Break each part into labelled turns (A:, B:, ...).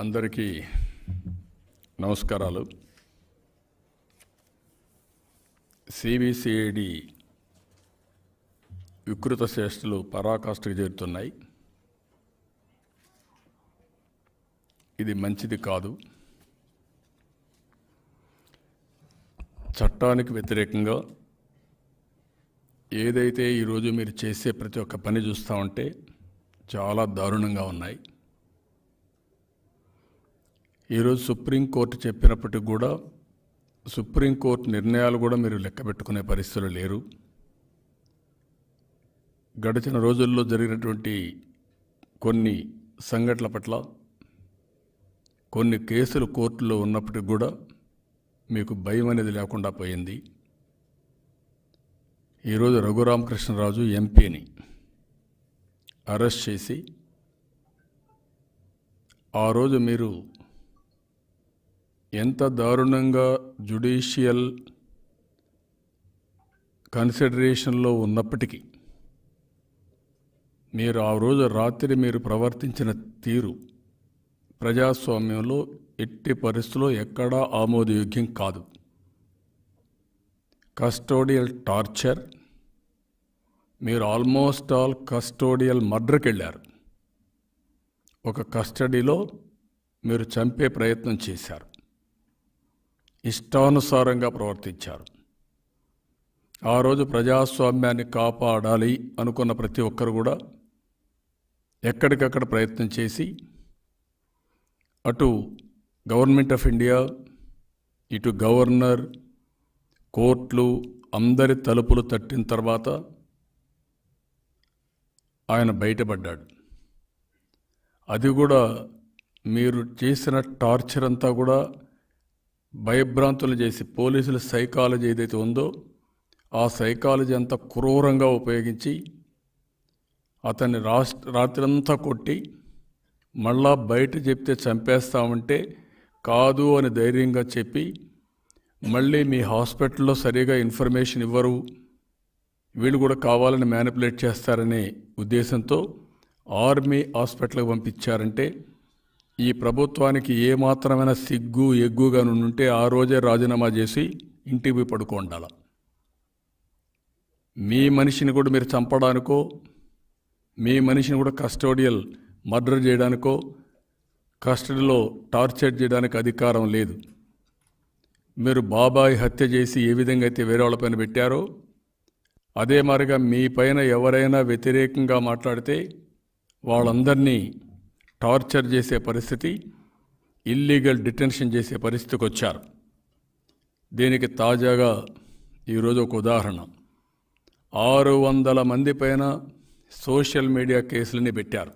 A: అందరికీ నమస్కారాలు సిబిసిఐడి వికృత శ్రేష్ఠులు పరాకాష్ఠకు చేరుతున్నాయి ఇది మంచిది కాదు చట్టానికి వ్యతిరేకంగా ఏదైతే ఈరోజు మీరు చేసే ప్రతి ఒక్క పని చూస్తూ ఉంటే చాలా దారుణంగా ఉన్నాయి ఈరోజు సుప్రీంకోర్టు చెప్పినప్పటికి కూడా సుప్రీంకోర్టు నిర్ణయాలు కూడా మీరు లెక్క పెట్టుకునే పరిస్థితులు లేరు గడిచిన రోజుల్లో జరిగినటువంటి కొన్ని సంఘటనల పట్ల కొన్ని కేసులు కోర్టులో ఉన్నప్పటికి కూడా మీకు భయం అనేది లేకుండా పోయింది ఈరోజు రఘురామకృష్ణరాజు ఎంపీని అరెస్ట్ చేసి ఆ రోజు మీరు ఎంత దారుణంగా జుడిషియల్ కన్సిడరేషన్లో ఉన్నప్పటికీ మీరు ఆ రోజు రాత్రి మీరు ప్రవర్తించిన తీరు ప్రజాస్వామ్యంలో ఎట్టి పరిస్థితుల్లో ఎక్కడా ఆమోదయోగ్యం కాదు కస్టోడియల్ టార్చర్ మీరు ఆల్మోస్ట్ ఆల్ కస్టోడియల్ మర్డర్కి వెళ్ళారు ఒక కస్టడీలో మీరు చంపే ప్రయత్నం చేశారు ఇష్టానుసారంగా ప్రవర్తించారు ఆ రోజు ప్రజాస్వామ్యాన్ని కాపాడాలి అనుకున్న ప్రతి ఒక్కరు కూడా ఎక్కడికక్కడ ప్రయత్నం చేసి అటు గవర్నమెంట్ ఆఫ్ ఇండియా ఇటు గవర్నర్ కోర్టులు అందరి తలుపులు తట్టిన తర్వాత ఆయన బయటపడ్డాడు అది కూడా మీరు చేసిన టార్చర్ అంతా కూడా భయభ్రాంతులు చేసి పోలీసుల సైకాలజీ ఏదైతే ఉందో ఆ సైకాలజీ అంతా క్రూరంగా ఉపయోగించి అతన్ని రాష్ట్ర రాత్రంతా కొట్టి మళ్ళా బయట చెప్తే చంపేస్తామంటే కాదు అని ధైర్యంగా చెప్పి మళ్ళీ మీ హాస్పిటల్లో సరిగా ఇన్ఫర్మేషన్ ఇవ్వరు వీళ్ళు కూడా కావాలని మ్యానిపులేట్ చేస్తారనే ఉద్దేశంతో ఆర్మీ హాస్పిటల్కి పంపించారంటే ఈ ప్రభుత్వానికి ఏమాత్రమైన సిగ్గు ఎగ్గుగా ఉంటే ఆ రోజే రాజీనామా చేసి ఇంటికి ఉండాల మీ మనిషిని కూడా మీరు చంపడానికో మీ మనిషిని కూడా కస్టోడియల్ మర్డర్ చేయడానికో కస్టడీలో టార్చర్ చేయడానికి అధికారం లేదు మీరు బాబాయ్ హత్య చేసి ఏ విధంగా అయితే వేరే వాళ్ళపైన పెట్టారో అదే మారిగా మీ పైన ఎవరైనా వ్యతిరేకంగా మాట్లాడితే వాళ్ళందరినీ టార్చర్ చేసే పరిస్థితి ఇల్లీగల్ డిటెన్షన్ చేసే పరిస్థితికి వచ్చారు దీనికి తాజాగా ఈరోజు ఒక ఉదాహరణ ఆరు వందల మంది పైన సోషల్ మీడియా కేసులని పెట్టారు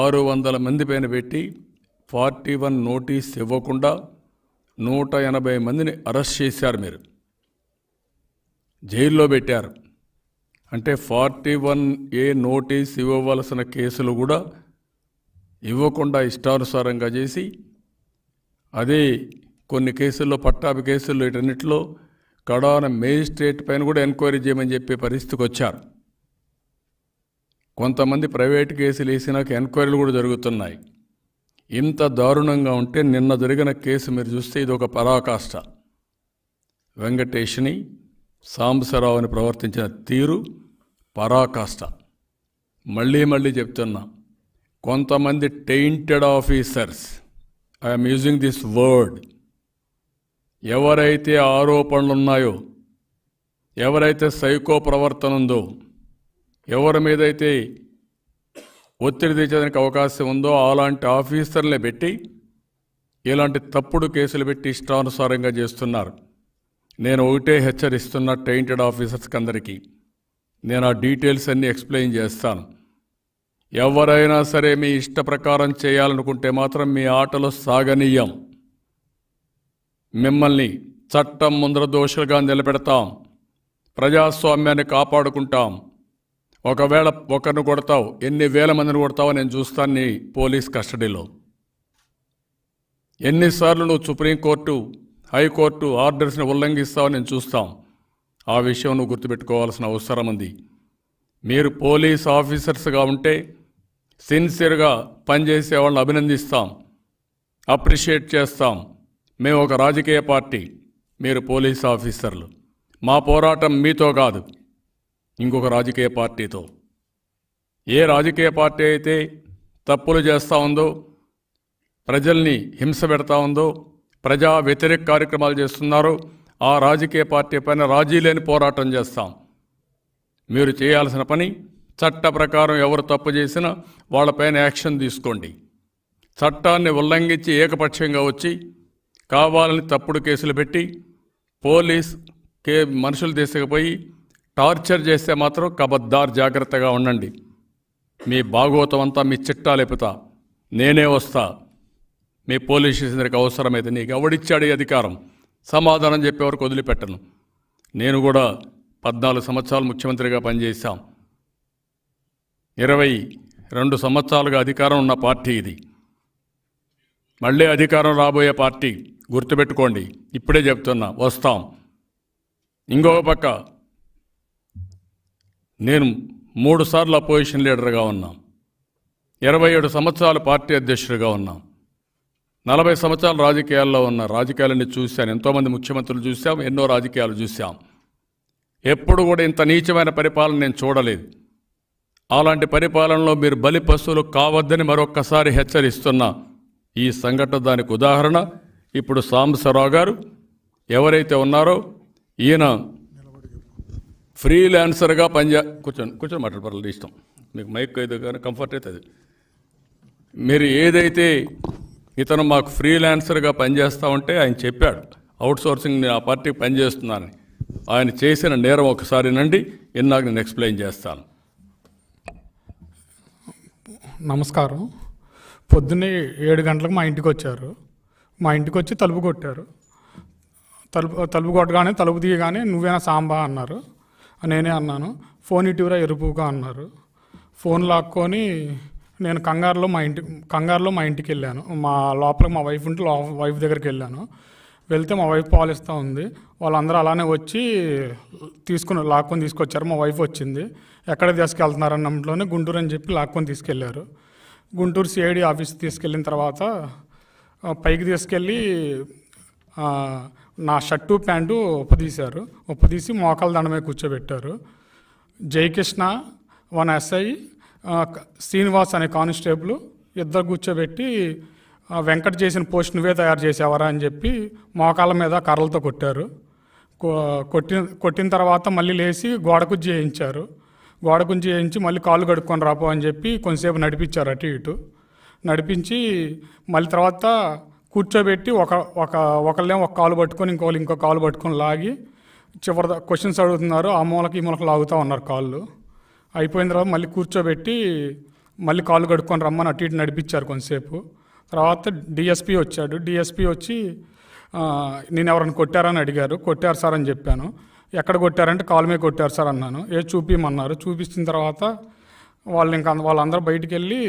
A: ఆరు వందల మంది పైన పెట్టి ఫార్టీ వన్ నోటీస్ ఇవ్వకుండా నూట ఎనభై మందిని అరెస్ట్ చేశారు మీరు జైల్లో పెట్టారు అంటే ఫార్టీ వన్ ఏ నోటీస్ ఇవ్వవలసిన కేసులు కూడా ఇవ్వకుండా ఇష్టానుసారంగా చేసి అదే కొన్ని కేసుల్లో పట్టాభి కేసుల్లో వీటన్నిటిలో కడాన మేజిస్ట్రేట్ పైన కూడా ఎంక్వైరీ చేయమని చెప్పే పరిస్థితికి వచ్చారు కొంతమంది ప్రైవేట్ కేసులు వేసినాక ఎంక్వైరీలు కూడా జరుగుతున్నాయి ఇంత దారుణంగా ఉంటే నిన్న జరిగిన కేసు మీరు చూస్తే ఇది ఒక పరాకాష్ట వెంకటేష్ని సాంబసరావుని ప్రవర్తించిన తీరు పరాకాష్ట మళ్ళీ మళ్ళీ చెప్తున్నా కొంతమంది tainted officers I'm using this word ఎవరైతే ఆరోపణలు ఉన్నాయో ఎవరైతే సైకో ప్రవర్తన ఉందో ఎవరి మీద అయితే ఒత్తిడి తీర్చడానికి అవకాశం ఉందో అలాంటి ఆఫీసర్లే పెట్టి ఇలాంటి తప్పుడు కేసులు పెట్టి ఇష్టానుసారంగా చేస్తున్నారు నేను ఒకటే హెచ్చరిస్తున్న టెయింటెడ్ ఆఫీసర్స్కి అందరికీ నేను ఆ డీటెయిల్స్ అన్నీ ఎక్స్ప్లెయిన్ చేస్తాను ఎవరైనా సరే మీ ఇష్ట ప్రకారం చేయాలనుకుంటే మాత్రం మీ ఆటలో సాగనీయం మిమ్మల్ని చట్టం ముందర దోషులుగా నిలబెడతాం ప్రజాస్వామ్యాన్ని కాపాడుకుంటాం ఒకవేళ ఒకరిని కొడతావు ఎన్ని వేల మందిని కొడతావో నేను చూస్తాను నీ పోలీస్ కస్టడీలో ఎన్నిసార్లు నువ్వు సుప్రీంకోర్టు హైకోర్టు ఆర్డర్స్ని ఉల్లంఘిస్తావు నేను చూస్తాం ఆ విషయం నువ్వు గుర్తుపెట్టుకోవాల్సిన అవసరం ఉంది మీరు పోలీస్ ఆఫీసర్స్గా ఉంటే సిన్సియర్గా పనిచేసే వాళ్ళని అభినందిస్తాం అప్రిషియేట్ చేస్తాం మేము ఒక రాజకీయ పార్టీ మీరు పోలీస్ ఆఫీసర్లు మా పోరాటం మీతో కాదు ఇంకొక రాజకీయ పార్టీతో ఏ రాజకీయ పార్టీ అయితే తప్పులు చేస్తూ ఉందో ప్రజల్ని హింస పెడతా ఉందో ప్రజా వ్యతిరేక కార్యక్రమాలు చేస్తున్నారో ఆ రాజకీయ పార్టీ పైన రాజీ లేని పోరాటం చేస్తాం మీరు చేయాల్సిన పని చట్ట ప్రకారం ఎవరు తప్పు చేసినా వాళ్ళపైన యాక్షన్ తీసుకోండి చట్టాన్ని ఉల్లంఘించి ఏకపక్షంగా వచ్చి కావాలని తప్పుడు కేసులు పెట్టి పోలీస్ కే మనుషులు తీసుకుపోయి టార్చర్ చేస్తే మాత్రం కబద్దార్ జాగ్రత్తగా ఉండండి మీ భాగవతం అంతా మీ చిట్టా లేపుతా నేనే వస్తా మీ పోలీస్ స్టేషన్ దగ్గరికి అవసరమైతే నీకు ఎవడిచ్చాడు అధికారం సమాధానం చెప్పేవరకు వదిలిపెట్టను నేను కూడా పద్నాలుగు సంవత్సరాలు ముఖ్యమంత్రిగా పనిచేశాం ఇరవై రెండు సంవత్సరాలుగా అధికారం ఉన్న పార్టీ ఇది మళ్ళీ అధికారం రాబోయే పార్టీ గుర్తుపెట్టుకోండి ఇప్పుడే చెప్తున్నా వస్తాం ఇంకొక పక్క నేను మూడు సార్లు అపోజిషన్ లీడర్గా ఉన్నాం ఇరవై ఏడు సంవత్సరాలు పార్టీ అధ్యక్షుడిగా ఉన్నాం నలభై సంవత్సరాలు రాజకీయాల్లో ఉన్న రాజకీయాలన్నీ చూశాను ఎంతోమంది ముఖ్యమంత్రులు చూశాం ఎన్నో రాజకీయాలు చూశాం ఎప్పుడు కూడా ఇంత నీచమైన పరిపాలన నేను చూడలేదు అలాంటి పరిపాలనలో మీరు బలి పశువులు కావద్దని మరొక్కసారి హెచ్చరిస్తున్నా ఈ సంఘటన దానికి ఉదాహరణ ఇప్పుడు సాంబసరావు గారు ఎవరైతే ఉన్నారో ఈయన ఫ్రీలాన్సర్గా పనిచే కూర్చొని కూర్చొని మాట్లాడు ఇష్టం మీకు మైక్ అయితే కానీ కంఫర్ట్ అవుతుంది మీరు ఏదైతే ఇతను మాకు ఫ్రీలాన్సర్గా పనిచేస్తా ఉంటే ఆయన చెప్పాడు అవుట్సోర్సింగ్ నేను ఆ పార్టీకి పనిచేస్తున్నానని ఆయన చేసిన నేరం ఒకసారి నండి ఇన్నాక నేను ఎక్స్ప్లెయిన్ చేస్తాను
B: నమస్కారం పొద్దున్నే ఏడు గంటలకు మా ఇంటికి వచ్చారు మా ఇంటికి వచ్చి తలుపు కొట్టారు తలుపు తలుపు కొట్టగానే తలుపు తీయగానే నువ్వేనా సాంబా అన్నారు నేనే అన్నాను ఫోన్ ఇటీవరా ఎరుపుగా అన్నారు ఫోన్ లాక్కొని నేను కంగారులో మా ఇంటి కంగారులో మా ఇంటికి వెళ్ళాను మా లోపల మా వైఫ్ ఉంటే వైఫ్ దగ్గరికి వెళ్ళాను వెళ్తే మా వైఫ్ పాలిస్తూ ఉంది వాళ్ళందరూ అలానే వచ్చి తీసుకుని లాక్కొని తీసుకొచ్చారు మా వైఫ్ వచ్చింది ఎక్కడ తీసుకెళ్తున్నారు అన్నంలోనే గుంటూరు అని చెప్పి లాక్కొని తీసుకెళ్లారు గుంటూరు సిఐడి ఆఫీస్ తీసుకెళ్ళిన తర్వాత పైకి తీసుకెళ్ళి నా షర్టు ప్యాంటు ఉప్పదీశారు ఉప్పదీసి మోకాల దండమే కూర్చోబెట్టారు జయకృష్ణ వన్ ఎస్ఐ శ్రీనివాస్ అనే కానిస్టేబుల్ ఇద్దరు కూర్చోబెట్టి వెంకట చేసిన పోస్ట్ నువ్వే తయారు చేసావరా అని చెప్పి మోకాళ్ళ మీద కర్రలతో కొట్టారు కొట్టిన కొట్టిన తర్వాత మళ్ళీ లేచి గోడకుజ్జి చేయించారు గోడకుజ్జి చేయించి మళ్ళీ కాళ్ళు కడుక్కొని రాపో అని చెప్పి కొంతసేపు నడిపించారు అటు ఇటు నడిపించి మళ్ళీ తర్వాత కూర్చోబెట్టి ఒక ఒక ఒకళ్ళేం ఒక కాలు పట్టుకొని ఇంకోళ్ళు ఇంకో కాలు పట్టుకొని లాగి చివరి క్వశ్చన్స్ అడుగుతున్నారు ఆ మూలకి ఈ మూలకి లాగుతూ ఉన్నారు కాళ్ళు అయిపోయిన తర్వాత మళ్ళీ కూర్చోబెట్టి మళ్ళీ కాళ్ళు కడుక్కొని రమ్మని అటు ఇటు నడిపించారు కొంతసేపు తర్వాత డిఎస్పీ వచ్చాడు డిఎస్పీ వచ్చి నేను ఎవరైనా కొట్టారని అడిగారు కొట్టారు సార్ అని చెప్పాను ఎక్కడ కొట్టారంటే కాలు మీద కొట్టారు సార్ అన్నాను ఏ చూపిమన్నారు చూపించిన తర్వాత వాళ్ళు ఇంకా వాళ్ళందరూ బయటికి వెళ్ళి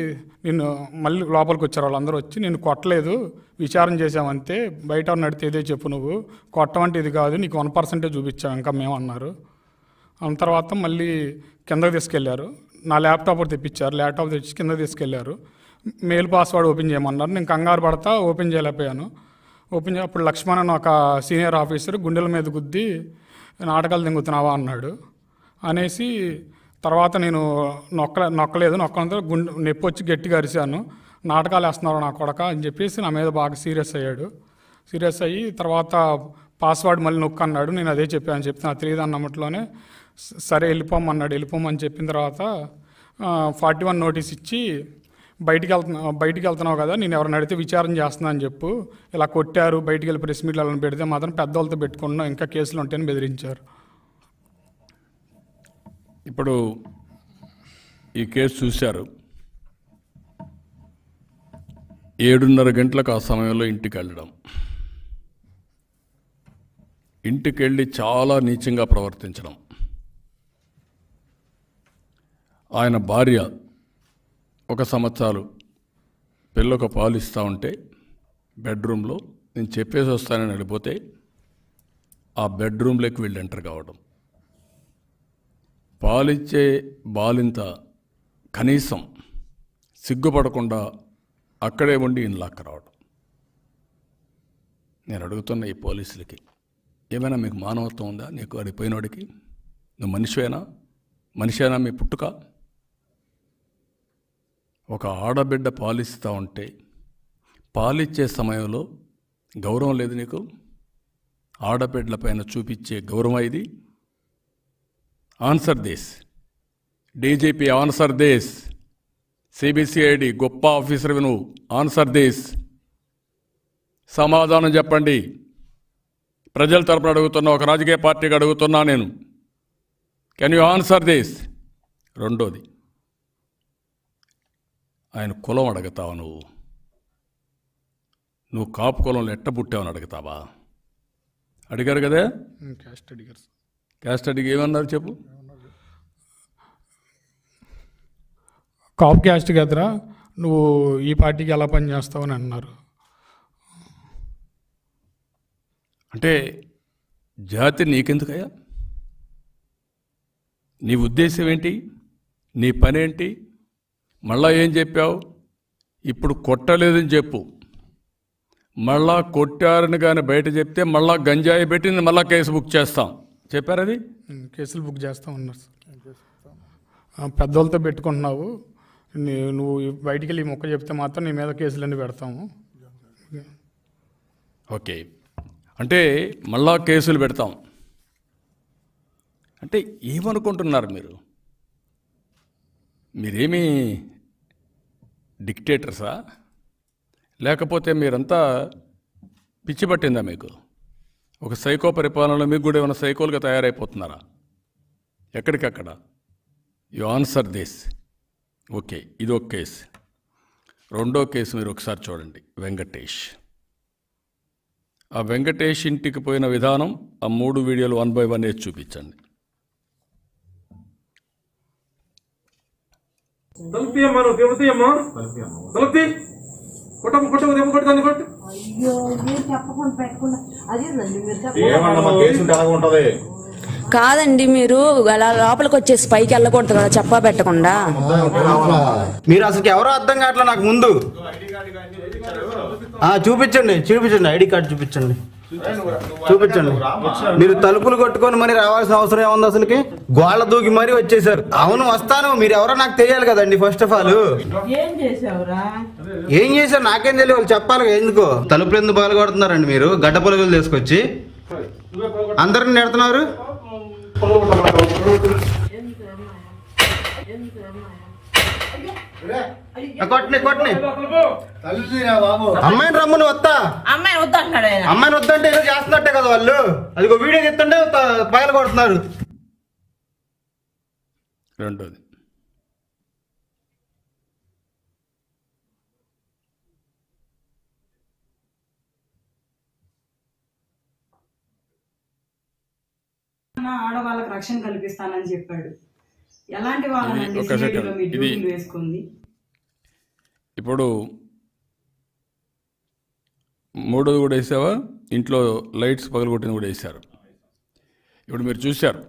B: నేను మళ్ళీ లోపలికి వచ్చారు వాళ్ళందరూ వచ్చి నేను కొట్టలేదు విచారం చేసామంతే బయట నడితే ఏదే చెప్పు నువ్వు కొట్టమంటే ఇది కాదు నీకు వన్ పర్సెంటే చూపించావు ఇంకా మేము అన్నారు అన్న తర్వాత మళ్ళీ కిందకు తీసుకెళ్లారు నా ల్యాప్టాప్ తెప్పించారు ల్యాప్టాప్ తెచ్చి కింద తీసుకెళ్లారు మెయిల్ పాస్వర్డ్ ఓపెన్ చేయమన్నారు నేను కంగారు పడతా ఓపెన్ చేయలేకపోయాను ఓపెన్ అప్పుడు లక్ష్మణ్ అని ఒక సీనియర్ ఆఫీసర్ గుండెల మీద గుద్ది నాటకాలు దింగుతున్నావా అన్నాడు అనేసి తర్వాత నేను నొక్క నొక్కలేదు నొక్క గుండె నొప్పి వచ్చి గట్టిగా అరిశాను నాటకాలు వేస్తున్నారు నా కొడక అని చెప్పేసి నా మీద బాగా సీరియస్ అయ్యాడు సీరియస్ అయ్యి తర్వాత పాస్వర్డ్ మళ్ళీ నొక్క అన్నాడు నేను అదే చెప్పాను చెప్తే నా తెలియదు అన్నమాటలోనే సరే వెళ్ళిపోమన్నాడు వెళ్ళిపోమని చెప్పిన తర్వాత ఫార్టీ వన్ నోటీస్ ఇచ్చి బయటికి వెళ్తున్నా బయటికి వెళ్తున్నావు కదా నేను ఎవరిని అడిగితే విచారం చేస్తున్నా అని చెప్పు ఇలా కొట్టారు బయటికి వెళ్ళి ప్రెస్ మీట్లు అలా పెడితే మాత్రం పెద్దవాళ్ళతో పెట్టుకున్నాం ఇంకా కేసులు ఉంటాయని బెదిరించారు
A: ఇప్పుడు ఈ కేసు చూశారు ఏడున్నర గంటలకు ఆ సమయంలో ఇంటికి వెళ్ళడం ఇంటికి వెళ్ళి చాలా నీచంగా ప్రవర్తించడం ఆయన భార్య ఒక సంవత్సరాలు పిల్లొక పాలు ఇస్తూ ఉంటే బెడ్రూమ్లో నేను చెప్పేసి వస్తానని వెళ్ళిపోతే ఆ బెడ్రూమ్లోకి వెళ్ళి ఎంటర్ కావడం పాలిచ్చే బాలింత కనీసం సిగ్గుపడకుండా అక్కడే ఉండి ఇన్లాక్ రావడం నేను అడుగుతున్న ఈ పోలీసులకి ఏమైనా మీకు మానవత్వం ఉందా నీకు అడిగిపోయినోడికి నువ్వు మనిషివేనా మనిషేనా మీ పుట్టుక ఒక ఆడబిడ్డ పాలిస్తూ ఉంటే పాలిచ్చే సమయంలో గౌరవం లేదు నీకు ఆడబిడ్డల పైన చూపించే గౌరవం ఇది answer this DGP answer this CBCID గొప్ప ఆఫీసర్ నువ్వు ఆన్సర్ దేశ్ సమాధానం చెప్పండి ప్రజల తరపున అడుగుతున్న ఒక రాజకీయ పార్టీకి అడుగుతున్నా నేను కెన్ యూ ఆన్సర్ దేశ్ రెండోది ఆయన కులం అడుగుతావా నువ్వు నువ్వు కాపు కులంలో ఎట్ట పుట్టావని అడుగుతావా అడిగారు కదే క్యాస్ట్ అడిగారు క్యాస్ట్ అడిగి ఏమన్నారు చెప్పు
B: కాపు క్యాస్ట్ కదరా నువ్వు ఈ పార్టీకి ఎలా పని అని అన్నారు
A: అంటే జాతి నీకెందుకయ్యా నీ ఉద్దేశం ఏంటి నీ పనేంటి మళ్ళా ఏం చెప్పావు ఇప్పుడు కొట్టలేదని చెప్పు మళ్ళా కొట్టారని కానీ బయట చెప్తే మళ్ళా గంజాయి పెట్టి మళ్ళా కేసు బుక్ చేస్తాం చెప్పారు అది
B: కేసులు బుక్ చేస్తా ఉన్నారు పెద్దోళ్ళతో పెట్టుకుంటున్నావు నువ్వు బయటికి వెళ్ళి మొక్క చెప్తే మాత్రం నీ మీద కేసులన్నీ పెడతాము
A: ఓకే అంటే మళ్ళా కేసులు పెడతాం అంటే ఏమనుకుంటున్నారు మీరు మీరేమీ డిక్టేటర్సా లేకపోతే మీరంతా పిచ్చి పట్టిందా మీకు ఒక సైకో పరిపాలనలో మీకు కూడా ఏమైనా సైకోలుగా తయారైపోతున్నారా ఎక్కడికక్కడ యు ఆన్సర్ దిస్ ఓకే ఇది ఒక కేసు రెండో కేసు మీరు ఒకసారి చూడండి వెంకటేష్ ఆ వెంకటేష్ ఇంటికి పోయిన విధానం ఆ మూడు వీడియోలు వన్ బై వన్ వేసి చూపించండి
B: కొట్టమ్మ కొట్టమ్మ దెబ్బ కొట్టి దాన్ని
C: కాదండి మీరు అలా లోపలికి వచ్చేసి పైకి వెళ్ళకూడదు కదా చెప్పా పెట్టకుండా
B: మీరు అసలు ఎవరో అర్థం కావట్లే నాకు ముందు చూపించండి చూపించండి ఐడి కార్డు చూపించండి చూపించండి మీరు తలుపులు కొట్టుకొని మరి రావాల్సిన అవసరం ఏముంది అసలుకి గోళ్ళ దూకి మరీ వచ్చేసారు అవును వస్తాను మీరు ఎవరో నాకు తెలియాలి కదండి ఫస్ట్ ఆఫ్ ఆల్ ఏం చేశారు నాకేం తెలియదు వాళ్ళు చెప్పాలి ఎందుకు తలుపులు ఎందుకు బాగా కొడుతున్నారండి మీరు గడ్డ పొలుగులు తీసుకొచ్చి అందరిని నెడుతున్నారు
C: కొట్టినాయి కొట్టినాయి
B: అమ్మాయిని రమ్మని వస్తా
C: అమ్మాయిని వద్దు అంటున్నాడు అమ్మాయిని వద్దంటే ఏదో
B: చేస్తున్నట్టే కదా వాళ్ళు అది ఒక వీడియో చెప్తుంటే పగల కొడుతున్నారు
A: రెండోది
C: ఆడవాళ్ళకి రక్షణ కల్పిస్తానని చెప్పాడు ఎలాంటి వాళ్ళని వేసుకుంది
A: ఇప్పుడు మూడోది కూడా వేసావా ఇంట్లో లైట్స్ పగలగొట్టింది కూడా వేశారు ఇప్పుడు మీరు చూశారు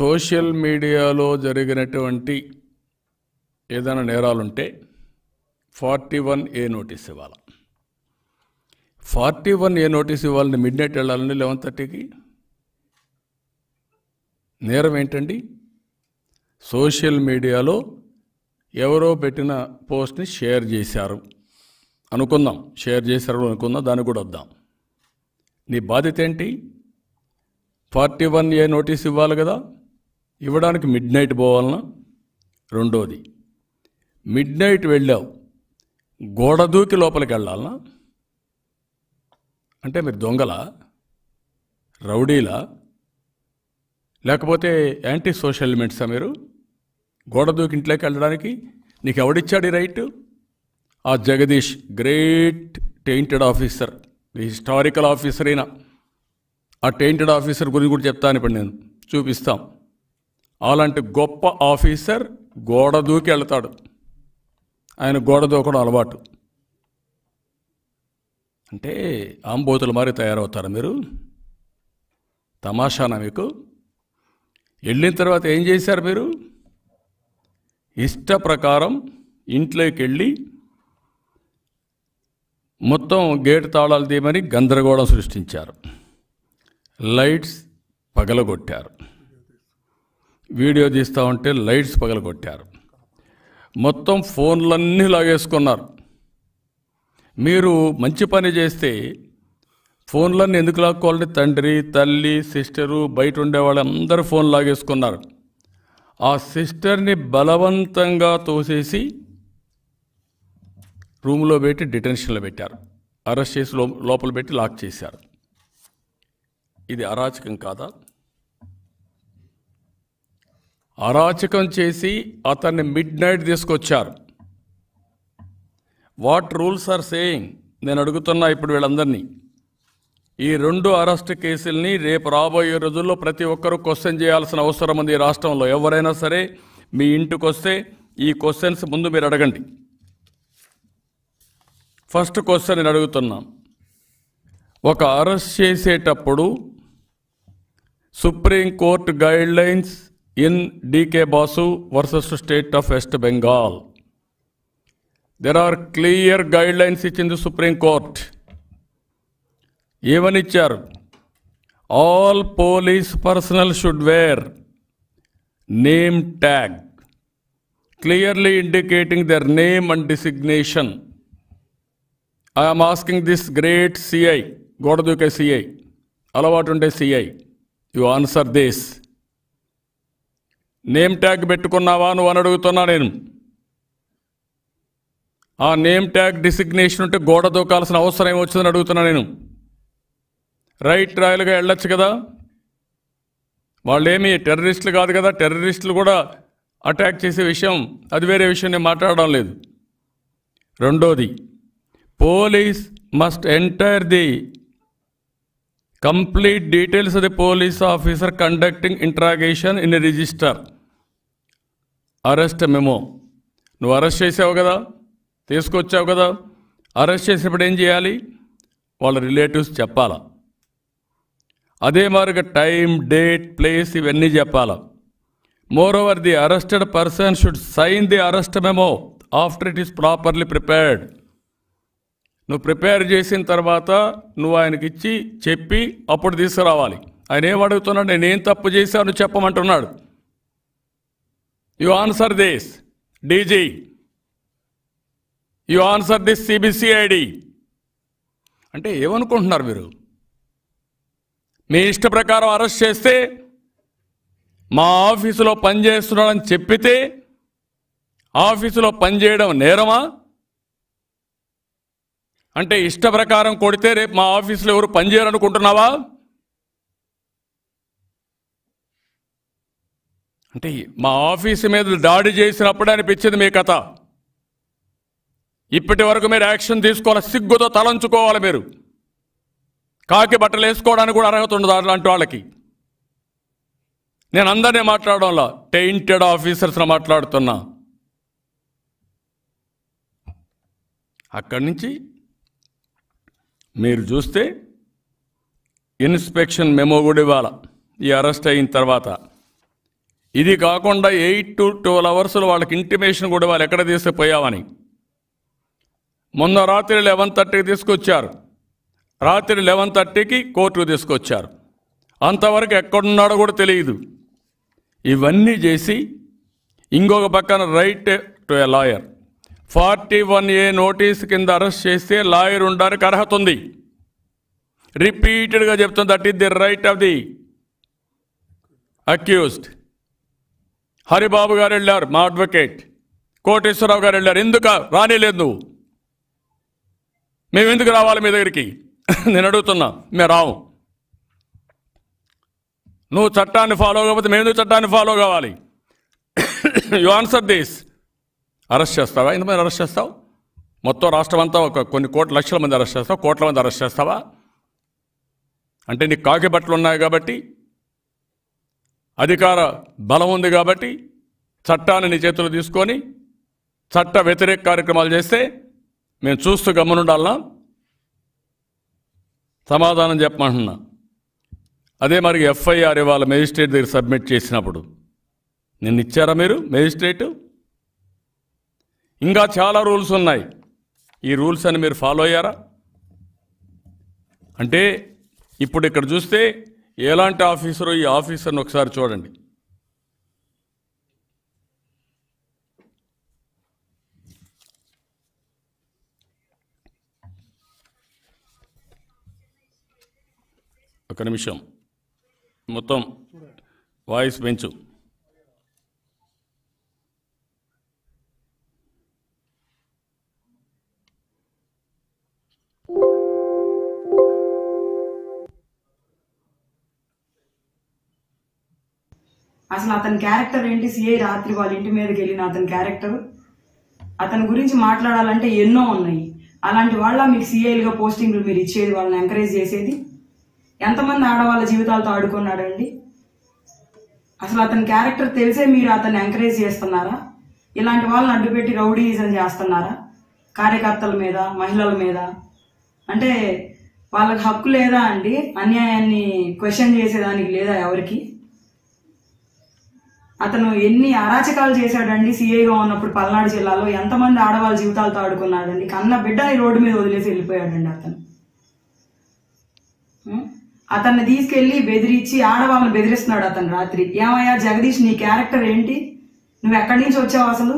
A: సోషల్ మీడియాలో జరిగినటువంటి ఏదైనా నేరాలుంటే ఫార్టీ వన్ ఏ నోటీస్ ఇవ్వాలి ఫార్టీ వన్ ఏ నోటీస్ ఇవ్వాలని మిడ్ నైట్ వెళ్ళాలండి లెవెన్ థర్టీకి నేరం ఏంటండి సోషల్ మీడియాలో ఎవరో పెట్టిన పోస్ట్ని షేర్ చేశారు అనుకుందాం షేర్ చేశారు అనుకుందాం దాన్ని కూడా వద్దాం నీ బాధ్యత ఏంటి ఫార్టీ వన్ ఏ నోటీస్ ఇవ్వాలి కదా ఇవ్వడానికి మిడ్ నైట్ పోవాలన్నా రెండోది మిడ్ నైట్ వెళ్ళావు గోడ దూకి లోపలికి వెళ్ళాలనా అంటే మీరు దొంగల రౌడీలా లేకపోతే యాంటీ సోషల్ ఎలిమెంట్సా మీరు గోడ దూకి ఇంట్లోకి వెళ్ళడానికి నీకు ఎవడిచ్చాడు రైట్ ఆ Jagadish great tainted officer historical officer అయినా ఆ టెయింటెడ్ ఆఫీసర్ గురించి కూడా చెప్తాను ఇప్పుడు నేను చూపిస్తాం అలాంటి గొప్ప ఆఫీసర్ గోడ దూకి వెళ్తాడు ఆయన గోడ దూకడం అలవాటు అంటే ఆంబోతుల మారి తయారవుతారు మీరు తమాషానా మీకు వెళ్ళిన తర్వాత ఏం చేశారు మీరు ఇష్ట ప్రకారం ఇంట్లోకి వెళ్ళి మొత్తం గేటు తాళాలు తీయమని గందరగోళం సృష్టించారు లైట్స్ పగలగొట్టారు వీడియో తీస్తూ ఉంటే లైట్స్ పగలగొట్టారు మొత్తం ఫోన్లన్నీ లాగేసుకున్నారు మీరు మంచి పని చేస్తే ఫోన్లన్నీ ఎందుకు లాక్కోవాలని తండ్రి తల్లి సిస్టరు బయట ఉండే వాళ్ళందరూ ఫోన్ లాగేసుకున్నారు ఆ సిస్టర్ని బలవంతంగా తోసేసి రూమ్లో పెట్టి డిటెన్షన్లో పెట్టారు అరెస్ట్ చేసి లోపల పెట్టి లాక్ చేశారు ఇది అరాచకం కాదా అరాచకం చేసి అతన్ని మిడ్ నైట్ తీసుకొచ్చారు వాట్ రూల్స్ ఆర్ సేయింగ్ నేను అడుగుతున్నా ఇప్పుడు వీళ్ళందరినీ ఈ రెండు అరెస్ట్ కేసుల్ని రేపు రాబోయే రోజుల్లో ప్రతి ఒక్కరూ క్వశ్చన్ చేయాల్సిన అవసరం ఉంది ఈ రాష్ట్రంలో ఎవరైనా సరే మీ ఇంటికి వస్తే ఈ క్వశ్చన్స్ ముందు మీరు అడగండి ఫస్ట్ క్వశ్చన్ నేను అడుగుతున్నా ఒక అరెస్ట్ చేసేటప్పుడు supreme court guidelines in D K Basu versus state of West Bengal there are clear guidelines ఇచ్చింది సుప్రీంకోర్ట్ ఏమని ఇచ్చారు all police personnel should wear name tag clearly indicating their name and designation I am asking this great CI గోడదూకే CI అలవాటు ఉండే CI you answer this name tag పెట్టుకున్నావా నువ్వు అని అడుగుతున్నా నేను ఆ నేమ్ ట్యాగ్ డిసిగ్నేషన్ ఉంటే గోడ దూకాల్సిన అవసరం ఏమొచ్చిందని అడుగుతున్నా నేను రైట్ ట్రాయల్గా వెళ్ళొచ్చు కదా వాళ్ళేమి టెర్రరిస్టులు కాదు కదా టెర్రరిస్టులు కూడా అటాక్ చేసే విషయం అది వేరే విషయం నేను మాట్లాడడం లేదు రెండోది police must entire the complete details the police officer conducting interrogation in register arrest memo నువ్వు అరెస్ట్ చేసావు కదా తీసుకొచ్చావు కదా అరెస్ట్ చేసినప్పుడు ఏం చేయాలి వాళ్ళ రిలేటివ్స్ చెప్పాలా అదే మారుగా టైం డేట్ ప్లేస్ ఇవన్నీ చెప్పాలా moreover the arrested person should sign the arrest memo after it is properly prepared నువ్వు ప్రిపేర్ చేసిన తర్వాత నువ్వు ఆయనకి ఇచ్చి చెప్పి అప్పుడు తీసుకురావాలి ఆయన ఏం అడుగుతున్నాడు నేను ఏం తప్పు చేశాను చెప్పమంటున్నాడు you answer this DG you answer this CBCID అంటే ఏమనుకుంటున్నారు మీరు మీ ఇష్ట ప్రకారం అరెస్ట్ చేస్తే మా ఆఫీసులో పనిచేస్తున్నాడని చెప్పితే ఆఫీసులో పనిచేయడం నేరమా అంటే ఇష్ట ప్రకారం కొడితే రేపు మా ఆఫీసులో ఎవరు పనిచేయాలనుకుంటున్నావా అంటే మా ఆఫీసు మీద దాడి చేసినప్పుడే అనిపించింది మీ కథ ఇప్పటి వరకు మీరు యాక్షన్ తీసుకోవాలి సిగ్గుతో తలంచుకోవాలి మీరు కాకి బట్టలు వేసుకోవడానికి కూడా అర్హత ఉండదు అలాంటి వాళ్ళకి నేను అందరినీ మాట్లాడడంలా టెయింటెడ్ ఆఫీసర్స్ని మాట్లాడుతున్నా అక్కడి నుంచి మీరు చూస్తే ఇన్స్పెక్షన్ మెమో కూడా ఇవ్వాల ఈ అరెస్ట్ అయిన తర్వాత ఇది కాకుండా ఎయిట్ టు ట్వెల్వ్ అవర్స్లో వాళ్ళకి ఇంటిమేషన్ కూడా వాళ్ళు ఎక్కడ పోయావని మొన్న రాత్రి లెవెన్ థర్టీకి తీసుకొచ్చారు రాత్రి లెవెన్ థర్టీకి కోర్టుకు తీసుకొచ్చారు అంతవరకు ఎక్కడున్నాడో కూడా తెలియదు ఇవన్నీ చేసి ఇంకొక పక్కన right to a lawyer forty one A notice కింద అరెస్ట్ చేస్తే లాయర్ ఉండడానికి అర్హత ఉంది రిపీటెడ్గా చెప్తుంది that is the right of the accused Haribabu garu వెళ్ళారు మా అడ్వకేట్ కోటేశ్వరరావు గారు వెళ్ళారు ఎందుకు రానిలేదు నువ్వు మేము ఎందుకు రావాలి మీ దగ్గరికి నేను అడుగుతున్నా మేము రావు నువ్వు చట్టాన్ని ఫాలో కాకపోతే మేము చట్టాన్ని ఫాలో కావాలి యు ఆన్సర్ దిస్ అరెస్ట్ చేస్తావా ఎంతమంది అరెస్ట్ చేస్తావు మొత్తం రాష్ట్రం అంతా ఒక కొన్ని కోట్ల లక్షల మంది అరెస్ట్ చేస్తావు కోట్ల మంది అరెస్ట్ చేస్తావా అంటే నీకు కాకి బట్టలు ఉన్నాయి కాబట్టి అధికార బలం ఉంది కాబట్టి చట్టాన్ని నీ చేతులు తీసుకొని చట్ట వ్యతిరేక కార్యక్రమాలు చేస్తే మేము చూస్తూ గమనుండాలనా సమాధానం చెప్పమంటున్నా అదే మరి ఎఫ్ఐఆర్ ఇవాళ మెజిస్ట్రేట్ దగ్గర సబ్మిట్ చేసినప్పుడు నిన్న ఇచ్చారా మీరు మెజిస్ట్రేటు ఇంకా చాలా రూల్స్ ఉన్నాయి ఈ రూల్స్ అని మీరు ఫాలో అయ్యారా అంటే ఇప్పుడు ఇక్కడ చూస్తే ఎలాంటి ఆఫీసరు ఈ ఆఫీసర్ని ఒకసారి చూడండి ఒక నిమిషం మొత్తం వాయిస్ పెంచు
C: అసలు అతని క్యారెక్టర్ ఏంటి సిఐ రాత్రి వాళ్ళ ఇంటి మీదకి వెళ్ళిన అతని క్యారెక్టర్ అతని గురించి మాట్లాడాలంటే ఎన్నో ఉన్నాయి అలాంటి వాళ్ళ మీకు సిఐలుగా పోస్టింగ్లు మీరు ఇచ్చేది వాళ్ళని ఎంకరేజ్ చేసేది ఎంతమంది ఆడవాళ్ళ జీవితాలతో ఆడుకున్నాడండి అసలు అతని క్యారెక్టర్ తెలిసే మీరు అతన్ని ఎంకరేజ్ చేస్తున్నారా ఇలాంటి వాళ్ళని అడ్డుపెట్టి రౌడీజం చేస్తున్నారా కార్యకర్తల మీద మహిళల మీద అంటే వాళ్ళకి హక్కు లేదా అండి అన్యాయాన్ని క్వశ్చన్ చేసేదానికి లేదా ఎవరికి అతను ఎన్ని అరాచకాలు చేశాడండి సీఐగా ఉన్నప్పుడు పల్నాడు జిల్లాలో ఎంతమంది ఆడవాళ్ళ జీవితాలతో ఆడుకున్నాడండి కన్న బిడ్డని రోడ్డు మీద వదిలేసి వెళ్ళిపోయాడండి అతను అతన్ని తీసుకెళ్లి బెదిరించి ఆడవాళ్ళని బెదిరిస్తున్నాడు అతను రాత్రి ఏమయ్యా జగదీష్ నీ క్యారెక్టర్ ఏంటి నువ్వు ఎక్కడి నుంచి వచ్చావు అసలు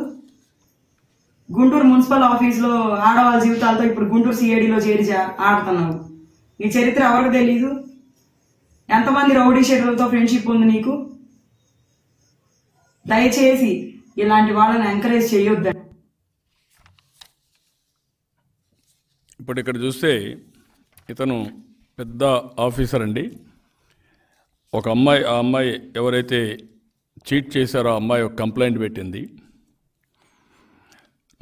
C: గుంటూరు మున్సిపల్ ఆఫీస్లో ఆడవాళ్ళ జీవితాలతో ఇప్పుడు గుంటూరు సిఐడిలో చేరి ఆడుతున్నావు నీ చరిత్ర ఎవరికి తెలీదు ఎంతమంది రౌడీ షెడ్లతో ఫ్రెండ్షిప్ ఉంది నీకు దయచేసి ఇలాంటి వాళ్ళని ఎంకరేజ్ చేయొద్దండి
A: ఇప్పుడు ఇక్కడ చూస్తే ఇతను పెద్ద ఆఫీసర్ అండి ఒక అమ్మాయి ఆ అమ్మాయి ఎవరైతే చీట్ చేశారో ఆ అమ్మాయి ఒక కంప్లైంట్ పెట్టింది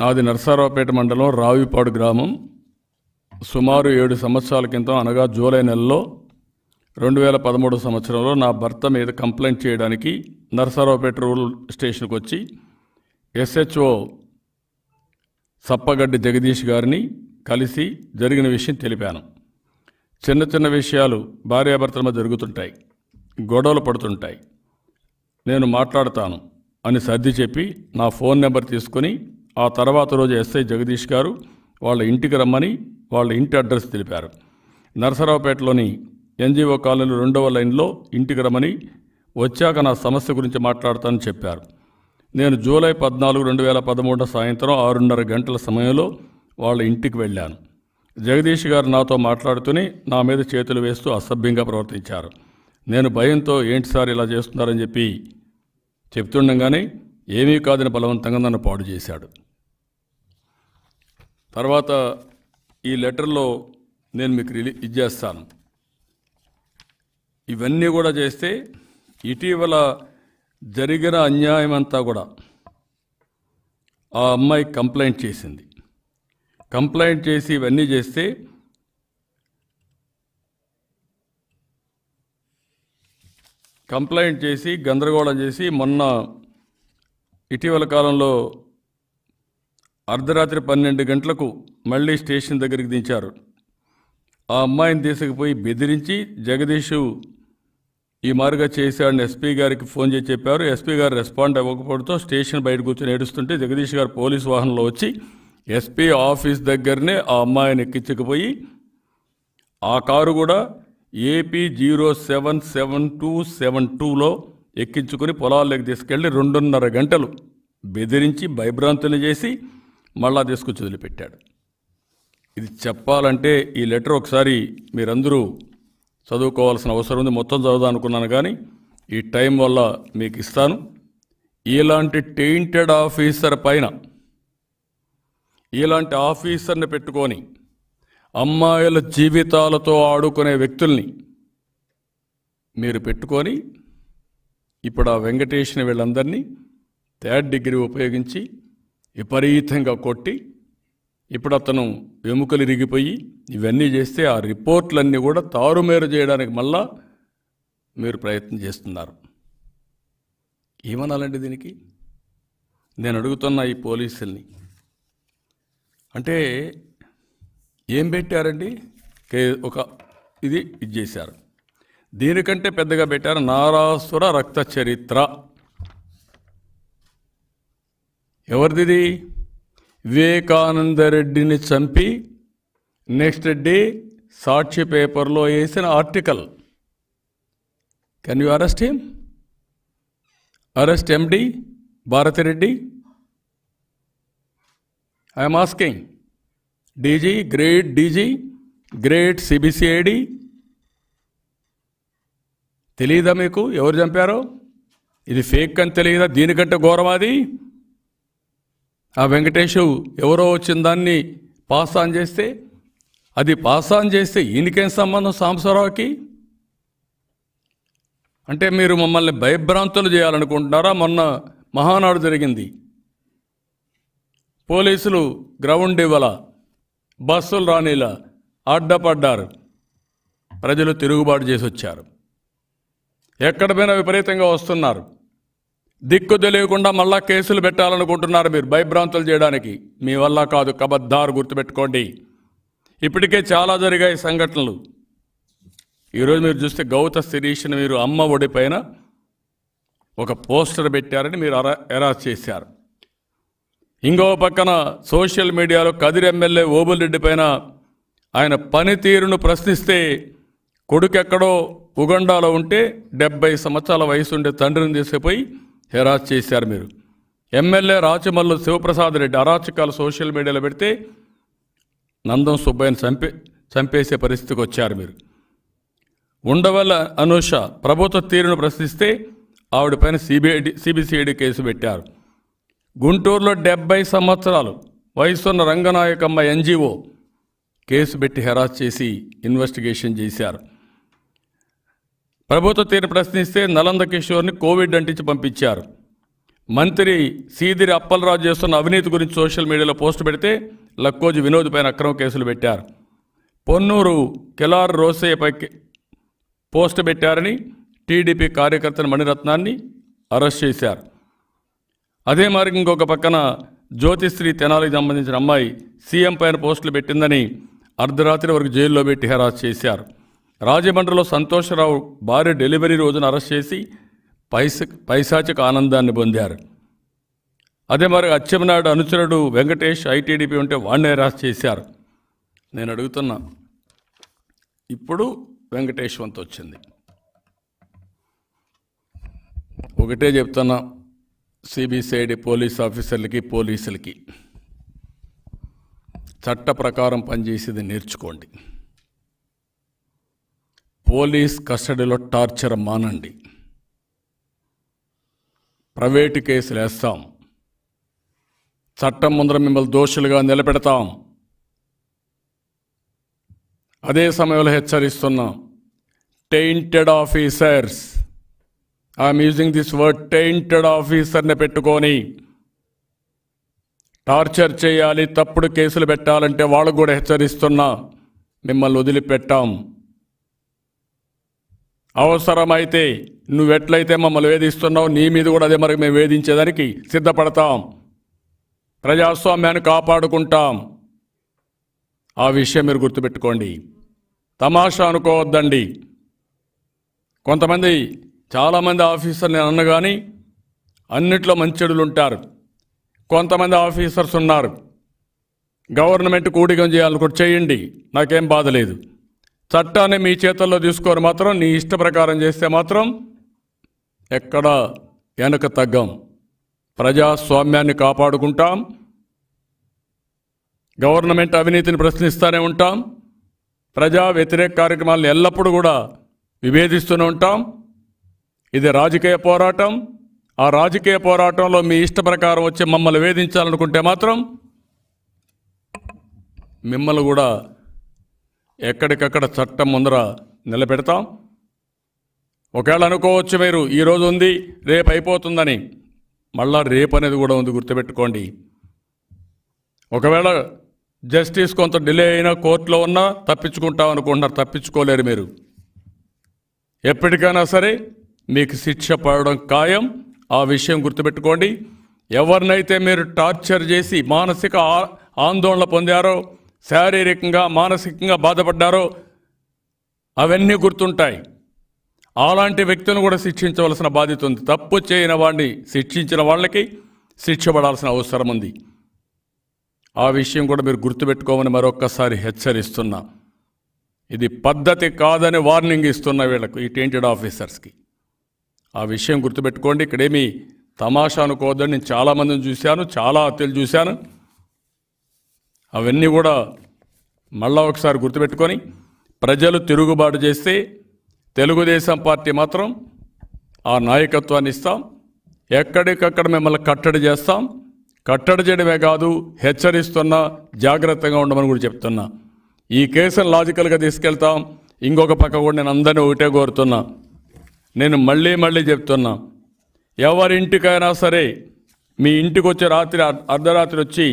A: నాది నర్సారావుపేట మండలం రావిపాడు గ్రామం సుమారు ఏడు సంవత్సరాల క్రితం అనగా జూలై నెలలో రెండు వేల పదమూడు సంవత్సరంలో నా భర్త మీద కంప్లైంట్ చేయడానికి నర్సరావుపేట రూరల్ స్టేషన్కి వచ్చి ఎస్హెచ్ఓ సప్పగడ్డి జగదీష్ గారిని కలిసి జరిగిన విషయం తెలిపాను చిన్న చిన్న విషయాలు భార్యాభర్తల మధ్య జరుగుతుంటాయి గొడవలు పడుతుంటాయి నేను మాట్లాడతాను అని సర్ది చెప్పి నా ఫోన్ నెంబర్ తీసుకుని ఆ తర్వాత రోజు ఎస్ఐ జగదీష్ గారు వాళ్ళ ఇంటికి రమ్మని వాళ్ళ ఇంటి అడ్రస్ తెలిపారు నరసరావుపేటలోని ఎన్జిఓ కాలనీ రెండవ లైన్లో ఇంటికి రమని వచ్చాక నా సమస్య గురించి మాట్లాడతానని చెప్పారు నేను జూలై పద్నాలుగు రెండు వేల పదమూడు సాయంత్రం ఆరున్నర గంటల సమయంలో వాళ్ళ ఇంటికి వెళ్ళాను జగదీష్ గారు నాతో మాట్లాడుతూనే నా మీద చేతులు వేస్తూ అసభ్యంగా ప్రవర్తించారు నేను భయంతో ఏంటి సార్ ఇలా చేస్తున్నారని చెప్పి చెప్తుండగానే ఏమీ కాదని బలవంతంగా నన్ను పాడు చేశాడు తర్వాత ఈ లెటర్లో నేను మీకు రిలీ ఇచ్చేస్తాను ఇవన్నీ కూడా చేస్తే ఇటీవల జరిగిన అన్యాయం అంతా కూడా ఆ అమ్మాయి కంప్లైంట్ చేసింది కంప్లైంట్ చేసి ఇవన్నీ చేస్తే కంప్లైంట్ చేసి గందరగోళం చేసి మొన్న ఇటీవల కాలంలో అర్ధరాత్రి పన్నెండు గంటలకు మళ్ళీ స్టేషన్ దగ్గరికి దించారు ఆ అమ్మాయిని తీసుకుపోయి బెదిరించి జగదీషు ఈ మారుగా చేశాడని ఎస్పీ గారికి ఫోన్ చేసి చెప్పారు ఎస్పీ గారు రెస్పాండ్ అవ్వకపోవడంతో స్టేషన్ బయట కూర్చొని ఏడుస్తుంటే జగదీష్ గారు పోలీస్ వాహనంలో వచ్చి ఎస్పీ ఆఫీస్ దగ్గరనే ఆ అమ్మాయిని ఎక్కించకపోయి ఆ కారు కూడా AP zero seven seven two seven టూలో ఎక్కించుకుని పొలాల్లోకి తీసుకెళ్ళి రెండున్నర గంటలు బెదిరించి భయభ్రాంతులు చేసి మళ్ళా తీసుకొచ్చి వదిలిపెట్టాడు ఇది చెప్పాలంటే ఈ లెటర్ ఒకసారి మీరందరూ చదువుకోవాల్సిన అవసరం ఉంది మొత్తం చదువుదాం అనుకున్నాను కానీ ఈ టైం వల్ల మీకు ఇస్తాను ఇలాంటి టెయింటెడ్ ఆఫీసర్ పైన ఇలాంటి ఆఫీసర్ని పెట్టుకొని అమ్మాయిల జీవితాలతో ఆడుకునే వ్యక్తుల్ని మీరు పెట్టుకొని ఇప్పుడు ఆ వెంకటేష్ని వీళ్ళందరినీ థర్డ్ డిగ్రీ ఉపయోగించి విపరీతంగా కొట్టి ఇప్పుడు అతను ఇరిగిపోయి ఇవన్నీ చేస్తే ఆ రిపోర్ట్లన్నీ కూడా తారుమేరు చేయడానికి మళ్ళా మీరు ప్రయత్నం చేస్తున్నారు ఏమనాలండి దీనికి నేను అడుగుతున్న ఈ పోలీసుల్ని అంటే ఏం పెట్టారండి ఒక ఇది ఇచ్చేశారు దీనికంటే పెద్దగా పెట్టారు నారాసుర రక్త చరిత్ర ఎవరిది వివేకానందరెడ్డిని చంపి నెక్స్ట్ డే సాక్షి పేపర్లో వేసిన article can you arrest him arrest MD Bharathi Reddy I'm asking DG great DG great CBCID తెలియదా మీకు ఎవరు చంపారో ఇది ఫేక్ అని తెలియదా దీనికంటే ఘోరం అది ఆ వెంకటేశు ఎవరో వచ్చిన దాన్ని పాస్ ఆన్ చేస్తే అది పాస్ ఆన్ చేస్తే ఈయనకేం సంబంధం సాంబశివరావుకి అంటే మీరు మమ్మల్ని భయభ్రాంతులు చేయాలనుకుంటున్నారా మొన్న మహానాడు జరిగింది పోలీసులు గ్రౌండ్ ఇవ్వాల బస్సులు రానిలా అడ్డపడ్డారు ప్రజలు తిరుగుబాటు చేసి వచ్చారు ఎక్కడ పోయినా విపరీతంగా వస్తున్నారు దిక్కు తెలియకుండా మళ్ళా కేసులు పెట్టాలనుకుంటున్నారు మీరు భయభ్రాంతులు చేయడానికి మీ వల్ల కాదు కబద్దారు గుర్తుపెట్టుకోండి ఇప్పటికే చాలా జరిగాయి సంఘటనలు ఈరోజు మీరు చూస్తే గౌత శిరీష్ని మీరు అమ్మ ఒడి పైన ఒక పోస్టర్ పెట్టారని మీరు అరా ఎరాజ్ చేశారు ఇంకో పక్కన సోషల్ మీడియాలో కదిరి ఎమ్మెల్యే రెడ్డి పైన ఆయన పనితీరును ప్రశ్నిస్తే కొడుకెక్కడో ఉగండాలో ఉంటే డెబ్బై సంవత్సరాల వయసు ఉండే తండ్రిని తీసుకుపోయి హెరాస్ చేశారు మీరు ఎమ్మెల్యే రాచమల్లు శివప్రసాద్ రెడ్డి అరాచకాలు సోషల్ మీడియాలో పెడితే నందం సుబ్బయ్యను చంపే చంపేసే పరిస్థితికి వచ్చారు మీరు ఉండవల్ల అనూష ప్రభుత్వ తీరును ప్రశ్నిస్తే ఆవిడపైన సిబిఐడి సిబిసిఐడి కేసు పెట్టారు గుంటూరులో డెబ్బై సంవత్సరాలు వయసున్న రంగనాయకమ్మ ఎన్జిఓ కేసు పెట్టి హెరాస్ చేసి ఇన్వెస్టిగేషన్ చేశారు ప్రభుత్వ తీరు ప్రశ్నిస్తే నలంద కిషోర్ని కోవిడ్ అంటించి పంపించారు మంత్రి సీదిరి అప్పలరాజు చేస్తున్న అవినీతి గురించి సోషల్ మీడియాలో పోస్ట్ పెడితే లక్కోజు వినోద్ పైన అక్రమ కేసులు పెట్టారు పొన్నూరు కెలార్ రోసయ్యపై పోస్ట్ పెట్టారని టీడీపీ కార్యకర్తను మణిరత్నాన్ని అరెస్ట్ చేశారు అదే మార్గం ఇంకొక పక్కన జ్యోతిశ్రీ తెనాలికి సంబంధించిన అమ్మాయి సీఎం పైన పోస్టులు పెట్టిందని అర్ధరాత్రి వరకు జైల్లో పెట్టి హెరాస్ చేశారు రాజమండ్రిలో సంతోషరావు భార్య డెలివరీ రోజున అరెస్ట్ చేసి పైస పైశాచిక ఆనందాన్ని పొందారు అదే మరి అచ్చెమనాయుడు అనుచరుడు వెంకటేష్ ఐటీడీపీ ఉంటే వాడిని అరెస్ట్ చేశారు నేను అడుగుతున్నా ఇప్పుడు వెంకటేష్ వంత వచ్చింది ఒకటే చెప్తున్నా సిబిసిఐడి పోలీస్ ఆఫీసర్లకి పోలీసులకి చట్ట ప్రకారం పనిచేసేది నేర్చుకోండి పోలీస్ కస్టడీలో టార్చర్ మానండి ప్రైవేటు కేసులు వేస్తాం చట్టం ముందర మిమ్మల్ని దోషులుగా నిలబెడతాం అదే సమయంలో హెచ్చరిస్తున్నాం tainted officers I'm using this word tainted ఆఫీసర్ని పెట్టుకొని టార్చర్ చేయాలి తప్పుడు కేసులు పెట్టాలంటే వాళ్ళకు కూడా హెచ్చరిస్తున్నా మిమ్మల్ని వదిలిపెట్టాం అవసరమైతే నువ్వెట్లయితే మమ్మల్ని వేధిస్తున్నావు నీ మీద కూడా అదే మరి మేము వేధించేదానికి సిద్ధపడతాం ప్రజాస్వామ్యాన్ని కాపాడుకుంటాం ఆ విషయం మీరు గుర్తుపెట్టుకోండి తమాషా అనుకోవద్దండి కొంతమంది చాలామంది ఆఫీసర్లు నేను కానీ అన్నిట్లో మంచెడులు ఉంటారు కొంతమంది ఆఫీసర్స్ ఉన్నారు గవర్నమెంట్ కూడిగం చేయాలనుకో చేయండి నాకేం బాధ లేదు చట్టాన్ని మీ చేతుల్లో తీసుకొని మాత్రం నీ ఇష్ట ప్రకారం చేస్తే మాత్రం ఎక్కడ వెనక తగ్గం ప్రజాస్వామ్యాన్ని కాపాడుకుంటాం గవర్నమెంట్ అవినీతిని ప్రశ్నిస్తూనే ఉంటాం ప్రజా వ్యతిరేక కార్యక్రమాలను ఎల్లప్పుడూ కూడా విభేదిస్తూనే ఉంటాం ఇది రాజకీయ పోరాటం ఆ రాజకీయ పోరాటంలో మీ ఇష్ట ప్రకారం వచ్చి మమ్మల్ని వేధించాలనుకుంటే మాత్రం మిమ్మల్ని కూడా ఎక్కడికక్కడ చట్టం ముందర నిలబెడతాం ఒకవేళ అనుకోవచ్చు మీరు ఈరోజు ఉంది రేపు అయిపోతుందని మళ్ళా రేపు అనేది కూడా ఉంది గుర్తుపెట్టుకోండి ఒకవేళ జస్టిస్ కొంత డిలే అయినా కోర్టులో ఉన్నా తప్పించుకుంటాం అనుకుంటున్నారు తప్పించుకోలేరు మీరు ఎప్పటికైనా సరే మీకు శిక్ష పడడం ఖాయం ఆ విషయం గుర్తుపెట్టుకోండి ఎవరినైతే మీరు టార్చర్ చేసి మానసిక ఆందోళన పొందారో శారీరకంగా మానసికంగా బాధపడ్డారో అవన్నీ గుర్తుంటాయి అలాంటి వ్యక్తులను కూడా శిక్షించవలసిన బాధ్యత ఉంది తప్పు చేయని వాడిని శిక్షించిన వాళ్ళకి శిక్ష పడాల్సిన అవసరం ఉంది ఆ విషయం కూడా మీరు గుర్తుపెట్టుకోమని మరొక్కసారి హెచ్చరిస్తున్నా ఇది పద్ధతి కాదని వార్నింగ్ ఇస్తున్న వీళ్ళకు ఈ టెంటెడ్ ఆఫీసర్స్కి ఆ విషయం గుర్తుపెట్టుకోండి ఇక్కడేమీ తమాషా అనుకోవద్దని నేను చాలామందిని చూశాను చాలా హత్యలు చూశాను అవన్నీ కూడా మళ్ళా ఒకసారి గుర్తుపెట్టుకొని ప్రజలు తిరుగుబాటు చేస్తే తెలుగుదేశం పార్టీ మాత్రం ఆ నాయకత్వాన్ని ఇస్తాం ఎక్కడికక్కడ మిమ్మల్ని కట్టడి చేస్తాం కట్టడి చేయడమే కాదు హెచ్చరిస్తున్నా జాగ్రత్తగా ఉండమని కూడా చెప్తున్నా ఈ కేసును లాజికల్గా తీసుకెళ్తాం ఇంకొక పక్క కూడా నేను అందరినీ ఒకటే కోరుతున్నా నేను మళ్ళీ మళ్ళీ చెప్తున్నా ఎవరింటికైనా సరే మీ ఇంటికి వచ్చి రాత్రి అర్ధరాత్రి వచ్చి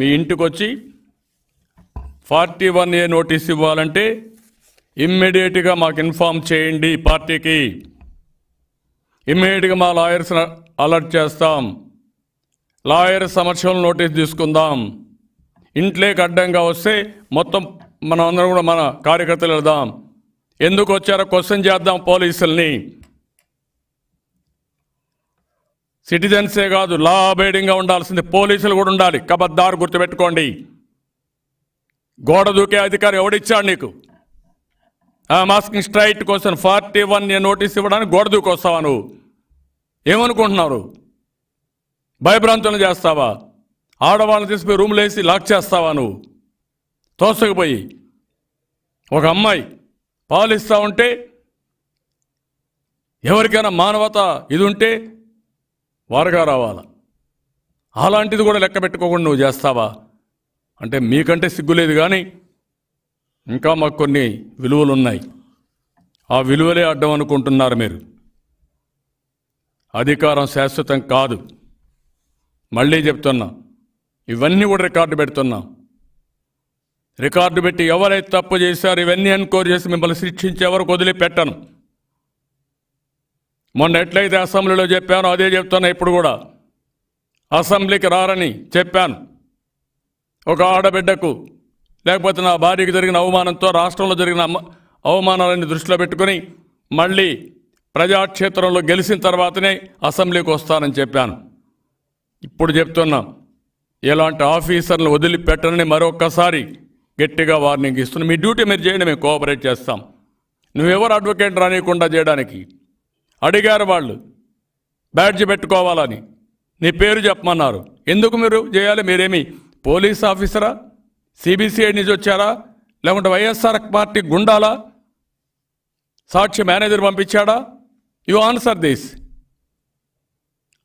A: మీ ఇంటికి వచ్చి ఫార్టీ వన్ ఏ నోటీస్ ఇవ్వాలంటే ఇమ్మీడియట్గా మాకు ఇన్ఫామ్ చేయండి పార్టీకి ఇమ్మీడియట్గా మా లాయర్స్ అలర్ట్ చేస్తాం లాయర్ సమక్షంలో నోటీస్ తీసుకుందాం ఇంట్లోకి అడ్డంగా వస్తే మొత్తం మనం అందరం కూడా మన కార్యకర్తలు వెళ్దాం ఎందుకు వచ్చారో క్వశ్చన్ చేద్దాం పోలీసుల్ని సిటిజన్సే కాదు లా అబైడింగ్గా ఉండాల్సింది పోలీసులు కూడా ఉండాలి కబద్దారు గుర్తుపెట్టుకోండి గోడ దూకే అధికారం ఎవడిచ్చాడు నీకు మాస్కింగ్ స్ట్రైట్ కోసం ఫార్టీ వన్ నోటీస్ ఇవ్వడానికి గోడ దూకొస్తావా నువ్వు ఏమనుకుంటున్నారు భయభ్రాంతులను చేస్తావా ఆడవాళ్ళని తీసిపోయి రూమ్లు వేసి లాక్ చేస్తావా నువ్వు తోసుకుపోయి ఒక అమ్మాయి పాలు ఇస్తా ఉంటే ఎవరికైనా మానవత ఇది ఉంటే వారుగా రావాలా అలాంటిది కూడా లెక్క పెట్టుకోకుండా నువ్వు చేస్తావా అంటే మీకంటే సిగ్గులేదు కానీ ఇంకా మాకు కొన్ని విలువలు ఉన్నాయి ఆ విలువలే అడ్డం అనుకుంటున్నారు మీరు అధికారం శాశ్వతం కాదు మళ్ళీ చెప్తున్నా ఇవన్నీ కూడా రికార్డు పెడుతున్నా రికార్డు పెట్టి ఎవరైతే తప్పు చేశారు ఇవన్నీ ఎన్క్వైరీ చేసి మిమ్మల్ని శిక్షించే వరకు వదిలిపెట్టను మొన్న ఎట్లయితే అసెంబ్లీలో చెప్పానో అదే చెప్తున్నా ఇప్పుడు కూడా అసెంబ్లీకి రారని చెప్పాను ఒక ఆడబిడ్డకు లేకపోతే నా భార్యకు జరిగిన అవమానంతో రాష్ట్రంలో జరిగిన అవమానాలని దృష్టిలో పెట్టుకొని మళ్ళీ ప్రజాక్షేత్రంలో గెలిచిన తర్వాతనే అసెంబ్లీకి వస్తానని చెప్పాను ఇప్పుడు చెప్తున్నాం ఎలాంటి ఆఫీసర్లు వదిలిపెట్టనని మరొక్కసారి గట్టిగా వార్నింగ్ ఇస్తున్నాను మీ డ్యూటీ మీరు చేయండి మేము కోఆపరేట్ చేస్తాం నువ్వెవరు అడ్వకేట్ రానియకుండా చేయడానికి అడిగారు వాళ్ళు బ్యాడ్జ్ పెట్టుకోవాలని నీ పేరు చెప్పమన్నారు ఎందుకు మీరు చేయాలి మీరేమి పోలీస్ ఆఫీసరా సిబిసిఐ నుంచి వచ్చారా లేకుంటే వైఎస్ఆర్ పార్టీ గుండాలా సాక్షి మేనేజర్ పంపించాడా యు ఆన్సర్ దిస్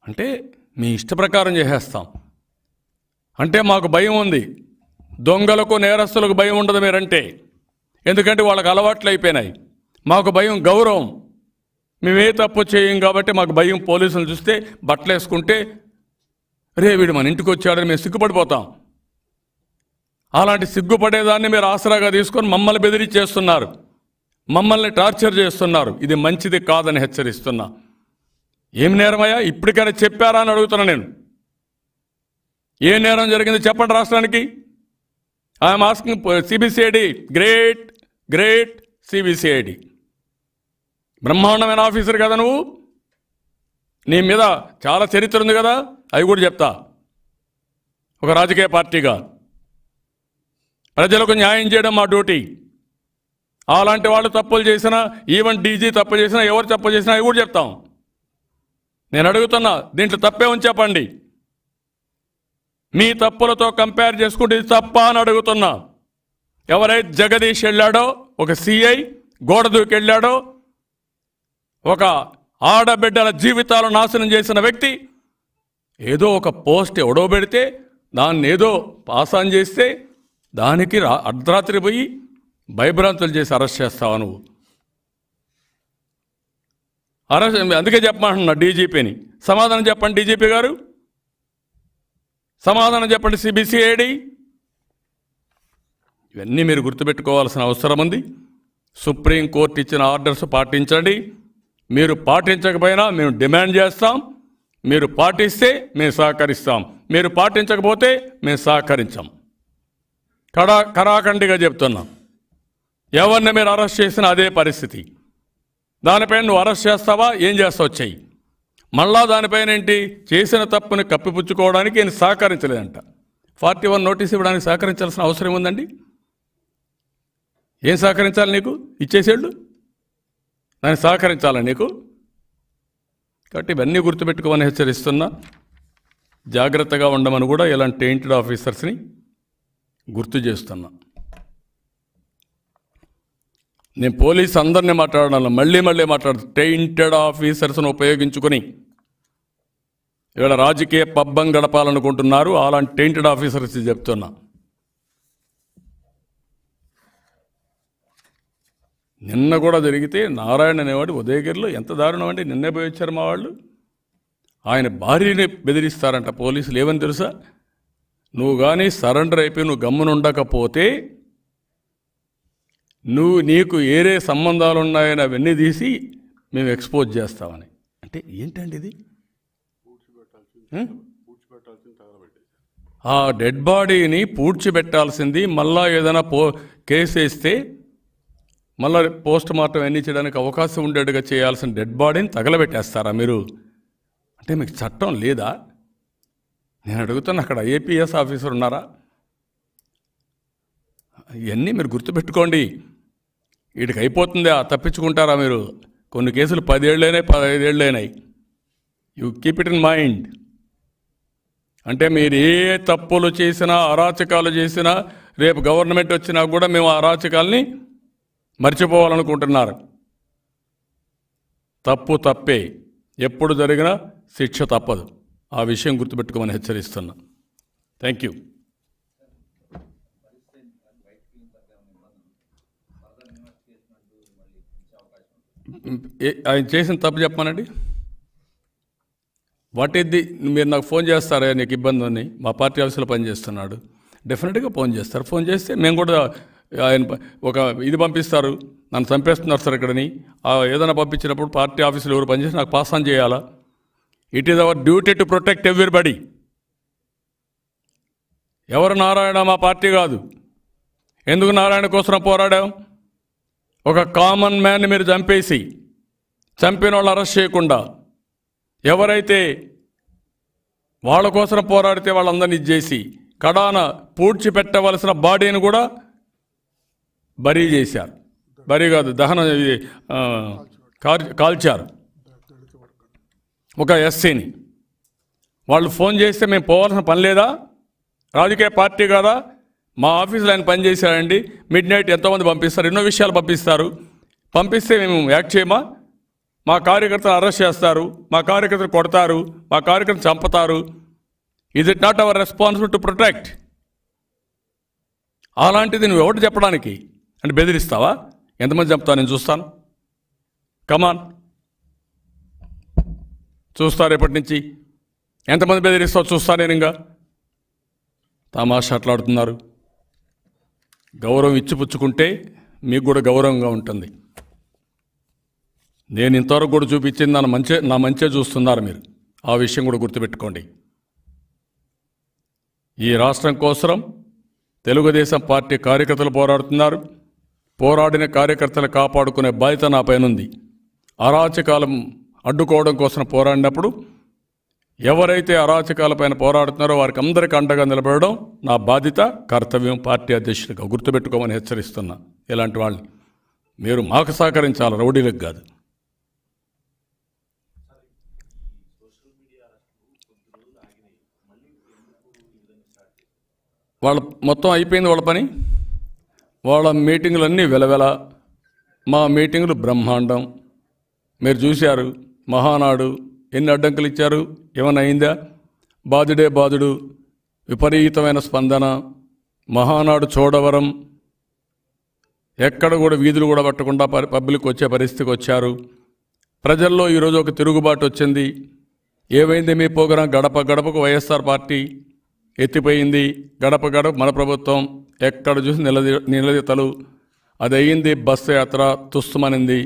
A: అంటే మీ ఇష్ట ప్రకారం చేసేస్తాం అంటే మాకు భయం ఉంది దొంగలకు నేరస్తులకు భయం ఉండదు మీరంటే ఎందుకంటే వాళ్ళకు అలవాట్లు అయిపోయినాయి మాకు భయం గౌరవం మేమే తప్పు చేయం కాబట్టి మాకు భయం పోలీసులు చూస్తే బట్టలు వేసుకుంటే రే వీడు మన ఇంటికి వచ్చాడని మేము సిగ్గుపడిపోతాం అలాంటి సిగ్గుపడేదాన్ని మీరు ఆసరాగా తీసుకొని మమ్మల్ని బెదిరి చేస్తున్నారు మమ్మల్ని టార్చర్ చేస్తున్నారు ఇది మంచిది కాదని హెచ్చరిస్తున్నా ఏం నేరమయ్యా ఇప్పటికైనా చెప్పారా అని అడుగుతున్నా నేను ఏ నేరం జరిగింది చెప్పండి రాష్ట్రానికి I'm asking CBCID great great CBCID బ్రహ్మాండమైన ఆఫీసర్ కదా నువ్వు నీ మీద చాలా చరిత్ర ఉంది కదా అవి కూడా చెప్తా ఒక రాజకీయ పార్టీగా ప్రజలకు న్యాయం చేయడం మా డ్యూటీ అలాంటి వాళ్ళు తప్పులు చేసినా ఈవెన్ డీజీ తప్పు చేసినా ఎవరు తప్పు చేసినా అవి కూడా చెప్తాం నేను అడుగుతున్నా దీంట్లో తప్పే ఉంది చెప్పండి మీ తప్పులతో కంపేర్ చేసుకుంటే ఇది తప్ప అని అడుగుతున్నా ఎవరైతే జగదీష్ వెళ్ళాడో ఒక సిఐ గోడ దూకెళ్ళాడో ఒక ఆడబిడ్డల జీవితాలు నాశనం చేసిన వ్యక్తి ఏదో ఒక పోస్ట్ ఎవడో పెడితే దాన్ని ఏదో పాస్ ఆన్ చేస్తే దానికి అర్ధరాత్రి పోయి భయభ్రాంతులు చేసి అరెస్ట్ చేస్తావు నువ్వు అరెస్ట్ అందుకే చెప్పమంటున్నా డీజీపీని సమాధానం చెప్పండి డీజీపీ గారు సమాధానం చెప్పండి సిబిసిఐడి ఇవన్నీ మీరు గుర్తుపెట్టుకోవాల్సిన అవసరం ఉంది సుప్రీంకోర్టు ఇచ్చిన ఆర్డర్స్ పాటించండి మీరు పాటించకపోయినా మేము డిమాండ్ చేస్తాం మీరు పాటిస్తే మేము సహకరిస్తాం మీరు పాటించకపోతే మేము సహకరించాం కడా కరాఖండిగా చెప్తున్నాం ఎవరిని మీరు అరెస్ట్ చేసిన అదే పరిస్థితి దానిపైన నువ్వు అరెస్ట్ చేస్తావా ఏం చేస్తావు వచ్చాయి మళ్ళా దానిపైన ఏంటి చేసిన తప్పుని కప్పిపుచ్చుకోవడానికి నేను సహకరించలేదంట ఫార్టీ వన్ నోటీస్ ఇవ్వడానికి సహకరించాల్సిన అవసరం ఉందండి ఏం సహకరించాలి నీకు ఇచ్చేసేళ్ళు దాన్ని సహకరించాలా నీకు కాబట్టి ఇవన్నీ గుర్తుపెట్టుకోమని హెచ్చరిస్తున్నా జాగ్రత్తగా ఉండమని కూడా ఇలాంటి టెయింటెడ్ ఆఫీసర్స్ని గుర్తు చేస్తున్నా నేను పోలీస్ అందరినీ మాట్లాడాలి మళ్ళీ మళ్ళీ మాట్లాడు టెయింటెడ్ ఆఫీసర్స్ను ఉపయోగించుకొని ఇవాళ రాజకీయ పబ్బం గడపాలనుకుంటున్నారు అలాంటి టెయింటెడ్ ఆఫీసర్స్ చెప్తున్నా నిన్న కూడా జరిగితే నారాయణ అనేవాడు ఉదయగిరిలో ఎంత దారుణం అంటే నిన్నే పోయి వచ్చారు మా వాళ్ళు ఆయన భార్యని బెదిరిస్తారంట పోలీసులు ఏమని తెలుసా నువ్వు కానీ సరెండర్ అయిపోయి నువ్వు గమ్మునుండకపోతే నువ్వు నీకు ఏరే సంబంధాలు ఉన్నాయని అవన్నీ తీసి మేము ఎక్స్పోజ్ చేస్తామని అంటే ఏంటండి ఇది ఆ డెడ్ బాడీని పూడ్చిపెట్టాల్సింది మళ్ళా ఏదైనా పో కేసు వేస్తే మళ్ళా పోస్ట్ మార్టం ఎన్ని చేయడానికి అవకాశం ఉండేట్టుగా చేయాల్సిన డెడ్ బాడీని తగలబెట్టేస్తారా మీరు అంటే మీకు చట్టం లేదా నేను అడుగుతాను అక్కడ ఏపీఎస్ ఆఫీసర్ ఉన్నారా ఇవన్నీ మీరు గుర్తుపెట్టుకోండి వీటికి అయిపోతుందా తప్పించుకుంటారా మీరు కొన్ని కేసులు పదేళ్ళైనాయి పదహైదేళ్ళైనాయి you keep it in mind అంటే మీరు ఏ తప్పులు చేసినా అరాచకాలు చేసినా రేపు గవర్నమెంట్ వచ్చినా కూడా మేము అరాచకాల్ని మర్చిపోవాలనుకుంటున్నారు తప్పు తప్పే ఎప్పుడు జరిగినా శిక్ష తప్పదు ఆ విషయం గుర్తుపెట్టుకోమని హెచ్చరిస్తున్నా థ్యాంక్ యూ ఆయన చేసిన తప్పు చెప్పానండి వాట్ ఇది మీరు నాకు ఫోన్ చేస్తారా నీకు ఇబ్బంది అని మా పార్టీ ఆఫీసులో పనిచేస్తున్నాడు డెఫినెట్గా ఫోన్ చేస్తారు ఫోన్ చేస్తే మేము కూడా ఆయన ఒక ఇది పంపిస్తారు నన్ను చంపేస్తున్నారు సార్ ఇక్కడని ఏదైనా పంపించినప్పుడు పార్టీ ఆఫీసులో ఎవరు పనిచేసి నాకు పాస్ ఆన్ చేయాలా it is our duty to protect everybody ఎవరు నారాయణ మా పార్టీ కాదు ఎందుకు నారాయణ కోసం పోరాడాం ఒక కామన్ మ్యాన్ని మీరు చంపేసి చంపిన వాళ్ళు అరెస్ట్ చేయకుండా ఎవరైతే వాళ్ళ కోసం పోరాడితే వాళ్ళందరినీ ఇచ్చేసి కడాన పూడ్చి పెట్టవలసిన బాడీని కూడా బరీ చేశారు బరీ కాదు దహనం కాల్చారు ఒక ఎస్సీని వాళ్ళు ఫోన్ చేస్తే మేము పోవాల్సిన పని లేదా రాజకీయ పార్టీ కదా మా ఆఫీసులో ఆయన పనిచేశారండి మిడ్ నైట్ ఎంతోమంది పంపిస్తారు ఎన్నో విషయాలు పంపిస్తారు పంపిస్తే మేము యాక్ట్ చేయమా మా కార్యకర్తలు అరెస్ట్ చేస్తారు మా కార్యకర్తలు కొడతారు మా కార్యకర్తలు చంపుతారు is it not our responsible to protect అలాంటిది నువ్వు ఎవరు చెప్పడానికి అంటే బెదిరిస్తావా ఎంతమంది చెప్తావు నేను చూస్తాను కమాన్ చూస్తా రేపటి నుంచి ఎంతమంది బెదిరిస్తావు చూస్తా నేను ఇంకా తమాషా అట్లాడుతున్నారు గౌరవం ఇచ్చిపుచ్చుకుంటే మీకు కూడా గౌరవంగా ఉంటుంది నేను ఇంతవరకు కూడా చూపించింది నా మంచి నా మంచే చూస్తున్నారు మీరు ఆ విషయం కూడా గుర్తుపెట్టుకోండి ఈ రాష్ట్రం కోసం తెలుగుదేశం పార్టీ కార్యకర్తలు పోరాడుతున్నారు పోరాడిన కార్యకర్తలు కాపాడుకునే బాధ్యత నా పైనుంది అరాచకాలం అడ్డుకోవడం కోసం పోరాడినప్పుడు ఎవరైతే అరాచకాలపైన పోరాడుతున్నారో వారికి అందరికీ అండగా నిలబడడం నా బాధ్యత కర్తవ్యం పార్టీ అధ్యక్షుడిగా గుర్తుపెట్టుకోమని హెచ్చరిస్తున్నా ఇలాంటి వాళ్ళని మీరు మాకు సహకరించాలి రౌడీలకు కాదు వాళ్ళ మొత్తం అయిపోయింది వాళ్ళ పని వాళ్ళ మీటింగులన్నీ వెలవెల మా మీటింగులు బ్రహ్మాండం మీరు చూశారు మహానాడు ఎన్ని అడ్డంకులు ఇచ్చారు ఏమైనా అయిందా బాధుడే బాధుడు విపరీతమైన స్పందన మహానాడు చోడవరం ఎక్కడ కూడా వీధులు కూడా పట్టకుండా పబ్లిక్ వచ్చే పరిస్థితికి వచ్చారు ప్రజల్లో ఈరోజు ఒక తిరుగుబాటు వచ్చింది ఏమైంది మీ పోగ్రాం గడప గడపకు వైఎస్ఆర్ పార్టీ ఎత్తిపోయింది గడప గడప మన ప్రభుత్వం ఎక్కడ చూసి నిలదీ నిలదీతలు అది అయ్యింది బస్సు యాత్ర తుస్తుమనింది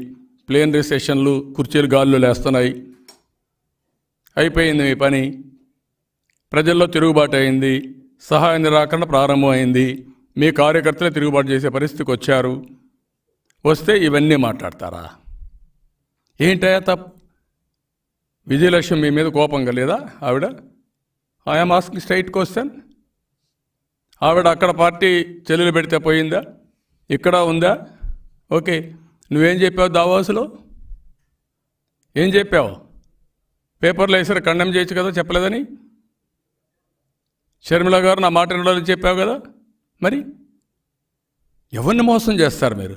A: ప్లేనరీ సెషన్లు కుర్చీలు గాల్లో లేస్తున్నాయి అయిపోయింది మీ పని ప్రజల్లో తిరుగుబాటు అయింది సహాయ నిరాకరణ ప్రారంభమైంది మీ కార్యకర్తలే తిరుగుబాటు చేసే పరిస్థితికి వచ్చారు వస్తే ఇవన్నీ మాట్లాడతారా ఏంటయ్యా తప్ విజయలక్ష్మి మీ మీద కోపంగా లేదా ఆవిడ ఐఎమ్ ఆస్కింగ్ స్ట్రైట్ క్వశ్చన్ ఆవిడ అక్కడ పార్టీ చెల్లెలు పెడితే పోయిందా ఇక్కడ ఉందా ఓకే నువ్వేం చెప్పావు దావాసులో ఏం చెప్పావు పేపర్లో వేసారు కండెమ్ చేయొచ్చు కదా చెప్పలేదని షర్మిల గారు నా మాట వినడానికి చెప్పావు కదా మరి ఎవరిని మోసం చేస్తారు మీరు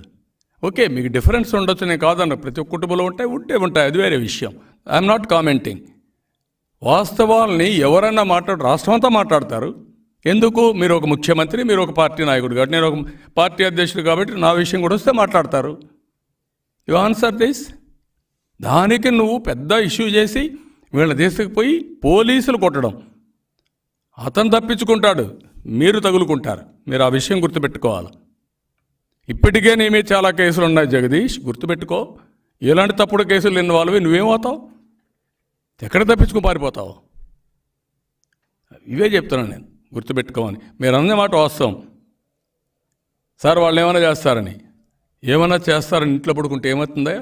A: ఓకే మీకు డిఫరెన్స్ ఉండొచ్చు నేను కాదన్న ప్రతి ఒక్క కుటుంబంలో ఉంటాయి ఉంటే ఉంటాయి అది వేరే విషయం ఐఎమ్ నాట్ కామెంటింగ్ వాస్తవాల్ని ఎవరన్నా మాట్లాడు రాష్ట్రం అంతా మాట్లాడతారు ఎందుకు మీరు ఒక ముఖ్యమంత్రి మీరు ఒక పార్టీ నాయకుడు కాబట్టి నేను ఒక పార్టీ అధ్యక్షుడు కాబట్టి నా విషయం కూడా వస్తే మాట్లాడతారు యు ఆన్సర్ దిస్ దానికి నువ్వు పెద్ద ఇష్యూ చేసి వీళ్ళ తీసుకుపోయి పోలీసులు కొట్టడం అతను తప్పించుకుంటాడు మీరు తగులుకుంటారు మీరు ఆ విషయం గుర్తుపెట్టుకోవాలి ఇప్పటికే నేమే చాలా కేసులు ఉన్నాయి జగదీష్ గుర్తుపెట్టుకో ఎలాంటి తప్పుడు కేసులు లేని వాళ్ళవి నువ్వేమవుతావు ఎక్కడ తప్పించుకుని పారిపోతావు ఇవే చెప్తున్నాను నేను గుర్తుపెట్టుకోమని మీరు అన్న మాట వస్తాం సార్ వాళ్ళు ఏమైనా చేస్తారని ఏమన్నా చేస్తారని ఇంట్లో పడుకుంటే ఏమవుతుందా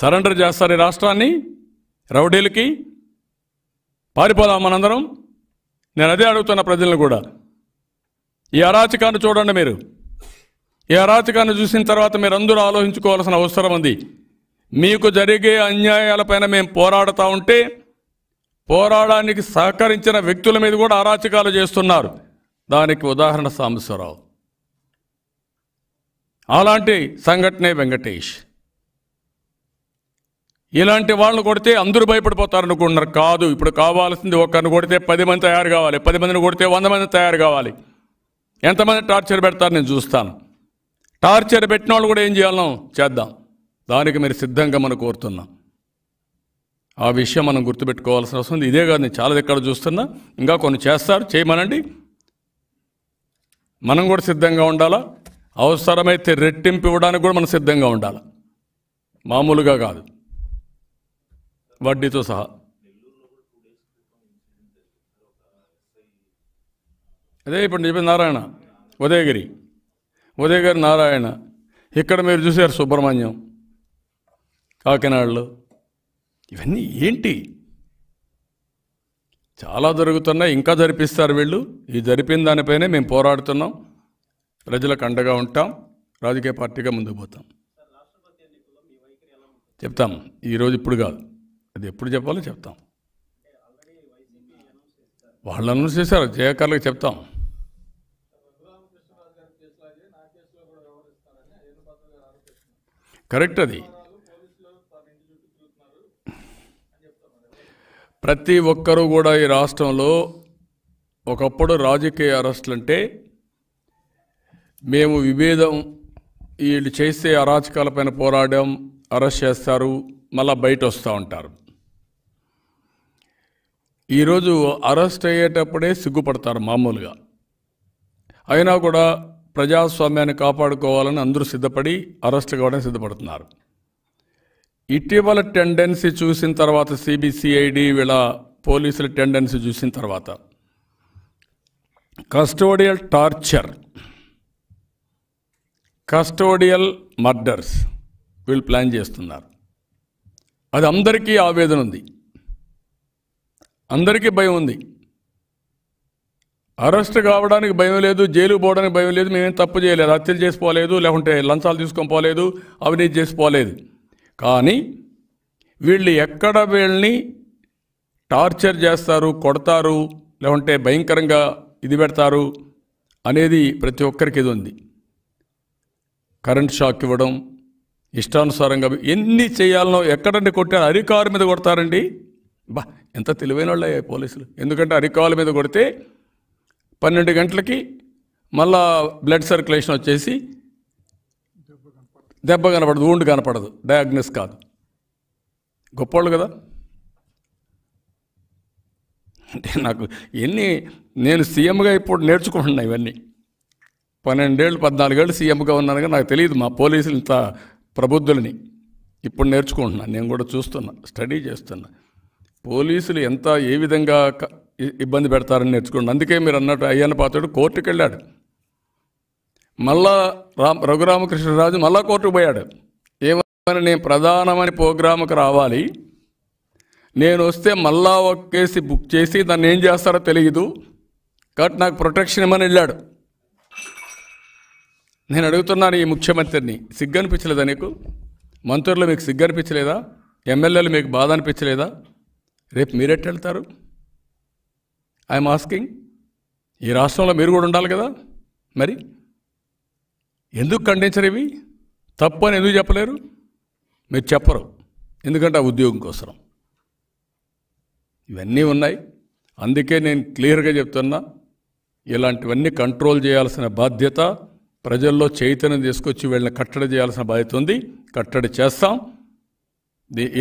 A: సరెండర్ చేస్తారు ఈ రాష్ట్రాన్ని రౌడీలకి పారిపోదాం మనందరం నేను అదే అడుగుతున్న ప్రజలను కూడా ఈ అరాచకాన్ని చూడండి మీరు ఈ అరాచకాన్ని చూసిన తర్వాత మీరు అందరూ ఆలోచించుకోవాల్సిన అవసరం ఉంది మీకు జరిగే అన్యాయాలపైన మేము పోరాడుతూ ఉంటే పోరాడానికి సహకరించిన వ్యక్తుల మీద కూడా అరాచకాలు చేస్తున్నారు దానికి ఉదాహరణ సాంబశ్వరరావు అలాంటి సంఘటనే వెంకటేష్ ఇలాంటి వాళ్ళని కొడితే అందరూ భయపడిపోతారు అనుకుంటున్నారు కాదు ఇప్పుడు కావాల్సింది ఒకరిని కొడితే పది మంది తయారు కావాలి పది మందిని కొడితే వంద మంది తయారు కావాలి ఎంతమంది టార్చర్ పెడతారు నేను చూస్తాను టార్చర్ పెట్టిన వాళ్ళు కూడా ఏం చేయాలనో చేద్దాం దానికి మీరు సిద్ధంగా మనం కోరుతున్నాం ఆ విషయం మనం గుర్తుపెట్టుకోవాల్సిన అవసరం ఉంది ఇదే కాదు నేను చాలా దగ్గర చూస్తున్నా ఇంకా కొన్ని చేస్తారు చేయమనండి మనం కూడా సిద్ధంగా ఉండాలా అవసరమైతే రెట్టింపు ఇవ్వడానికి కూడా మనం సిద్ధంగా ఉండాలి మామూలుగా కాదు వడ్డీతో సహా అదే ఇప్పుడు చెప్పింది నారాయణ ఉదయగిరి ఉదయగిరి నారాయణ ఇక్కడ మీరు చూశారు సుబ్రహ్మణ్యం కాకినాడలో ఇవన్నీ ఏంటి చాలా జరుగుతున్నాయి ఇంకా జరిపిస్తారు వీళ్ళు ఈ జరిపిన దానిపైనే మేము పోరాడుతున్నాం ప్రజలకు అండగా ఉంటాం రాజకీయ పార్టీగా ముందుకు పోతాం చెప్తాం ఈరోజు ఇప్పుడు కాదు అది ఎప్పుడు చెప్పాలో చెప్తాం వాళ్ళు అనౌన్స్ చేశారు జయకర్లకు చెప్తాం కరెక్ట్ అది ప్రతి ఒక్కరూ కూడా ఈ రాష్ట్రంలో ఒకప్పుడు రాజకీయ అరెస్టులు అంటే మేము విభేదం వీళ్ళు చేస్తే అరాచకాలపైన పోరాడడం అరెస్ట్ చేస్తారు మళ్ళా బయట వస్తూ ఉంటారు ఈరోజు అరెస్ట్ అయ్యేటప్పుడే సిగ్గుపడతారు మామూలుగా అయినా కూడా ప్రజాస్వామ్యాన్ని కాపాడుకోవాలని అందరూ సిద్ధపడి అరెస్ట్ కావడానికి సిద్ధపడుతున్నారు ఇటీవల టెండెన్సీ చూసిన తర్వాత సిబిసిఐడి వీళ్ళ పోలీసుల టెండెన్సీ చూసిన తర్వాత కస్టోడియల్ టార్చర్ కస్టోడియల్ మర్డర్స్ వీళ్ళు ప్లాన్ చేస్తున్నారు అది అందరికీ ఆవేదన ఉంది అందరికీ భయం ఉంది అరెస్ట్ కావడానికి భయం లేదు జైలు పోవడానికి భయం లేదు మేమేం తప్పు చేయలేదు హత్యలు చేసిపోలేదు లేకుంటే లంచాలు తీసుకొని పోలేదు అవినీతి చేసిపోలేదు కానీ వీళ్ళు ఎక్కడ వీళ్ళని టార్చర్ చేస్తారు కొడతారు లేకుంటే భయంకరంగా ఇది పెడతారు అనేది ప్రతి ఒక్కరికి ఇది ఉంది కరెంట్ షాక్ ఇవ్వడం ఇష్టానుసారంగా ఎన్ని చేయాలనో ఎక్కడండి కొట్టారు అరికారు మీద కొడతారండి బా ఎంత తెలివైన వాళ్ళు అయ్యాయి పోలీసులు ఎందుకంటే అరికాల మీద కొడితే పన్నెండు గంటలకి మళ్ళా బ్లడ్ సర్క్యులేషన్ వచ్చేసి దెబ్బ కనపడదు ఊండు కనపడదు డయాగ్నస్ కాదు గొప్పవాళ్ళు కదా అంటే నాకు ఎన్ని నేను సీఎంగా ఇప్పుడు నేర్చుకుంటున్నా ఇవన్నీ పన్నెండేళ్ళు పద్నాలుగేళ్ళు సీఎంగా ఉన్నాను నాకు తెలియదు మా పోలీసులు ఇంత ప్రబుద్ధులని ఇప్పుడు నేర్చుకుంటున్నాను నేను కూడా చూస్తున్నా స్టడీ చేస్తున్నా పోలీసులు ఎంత ఏ విధంగా ఇబ్బంది పెడతారని నేర్చుకున్నాను అందుకే మీరు అన్నట్టు అయ్యన్న పాత్రుడు కోర్టుకు వెళ్ళాడు మళ్ళా రామ్ రఘురామకృష్ణరాజు మళ్ళా కోర్టుకు పోయాడు ఏమని నేను ప్రధానమని ప్రోగ్రాంకి రావాలి నేను వస్తే మళ్ళా ఒక కేసు బుక్ చేసి దాన్ని ఏం చేస్తారో తెలియదు కాబట్టి నాకు ప్రొటెక్షన్ ఇవ్వని వెళ్ళాడు నేను అడుగుతున్నాను ఈ ముఖ్యమంత్రిని సిగ్గనిపించలేదా నీకు మంత్రులు మీకు సిగ్గనిపించలేదా ఎమ్మెల్యేలు మీకు బాధ అనిపించలేదా రేపు మీరెట్ వెళ్తారు ఐఎమ్ ఆస్కింగ్ ఈ రాష్ట్రంలో మీరు కూడా ఉండాలి కదా మరి ఎందుకు ఖండించరు ఇవి తప్పు అని ఎందుకు చెప్పలేరు మీరు చెప్పరు ఎందుకంటే ఆ ఉద్యోగం కోసం ఇవన్నీ ఉన్నాయి అందుకే నేను క్లియర్గా చెప్తున్నా ఇలాంటివన్నీ కంట్రోల్ చేయాల్సిన బాధ్యత ప్రజల్లో చైతన్యం తీసుకొచ్చి వీళ్ళని కట్టడి చేయాల్సిన బాధ్యత ఉంది కట్టడి చేస్తాం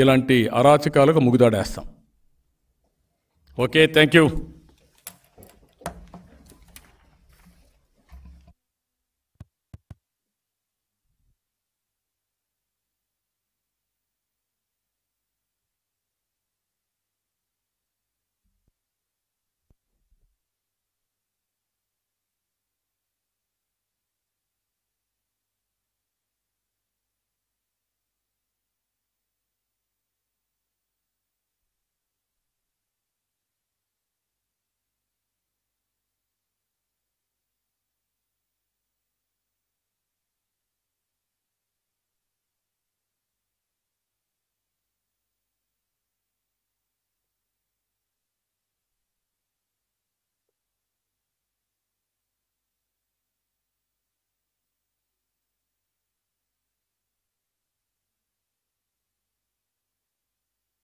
A: ఇలాంటి అరాచకాలకు ముగుదాడేస్తాం ఓకే థ్యాంక్ యూ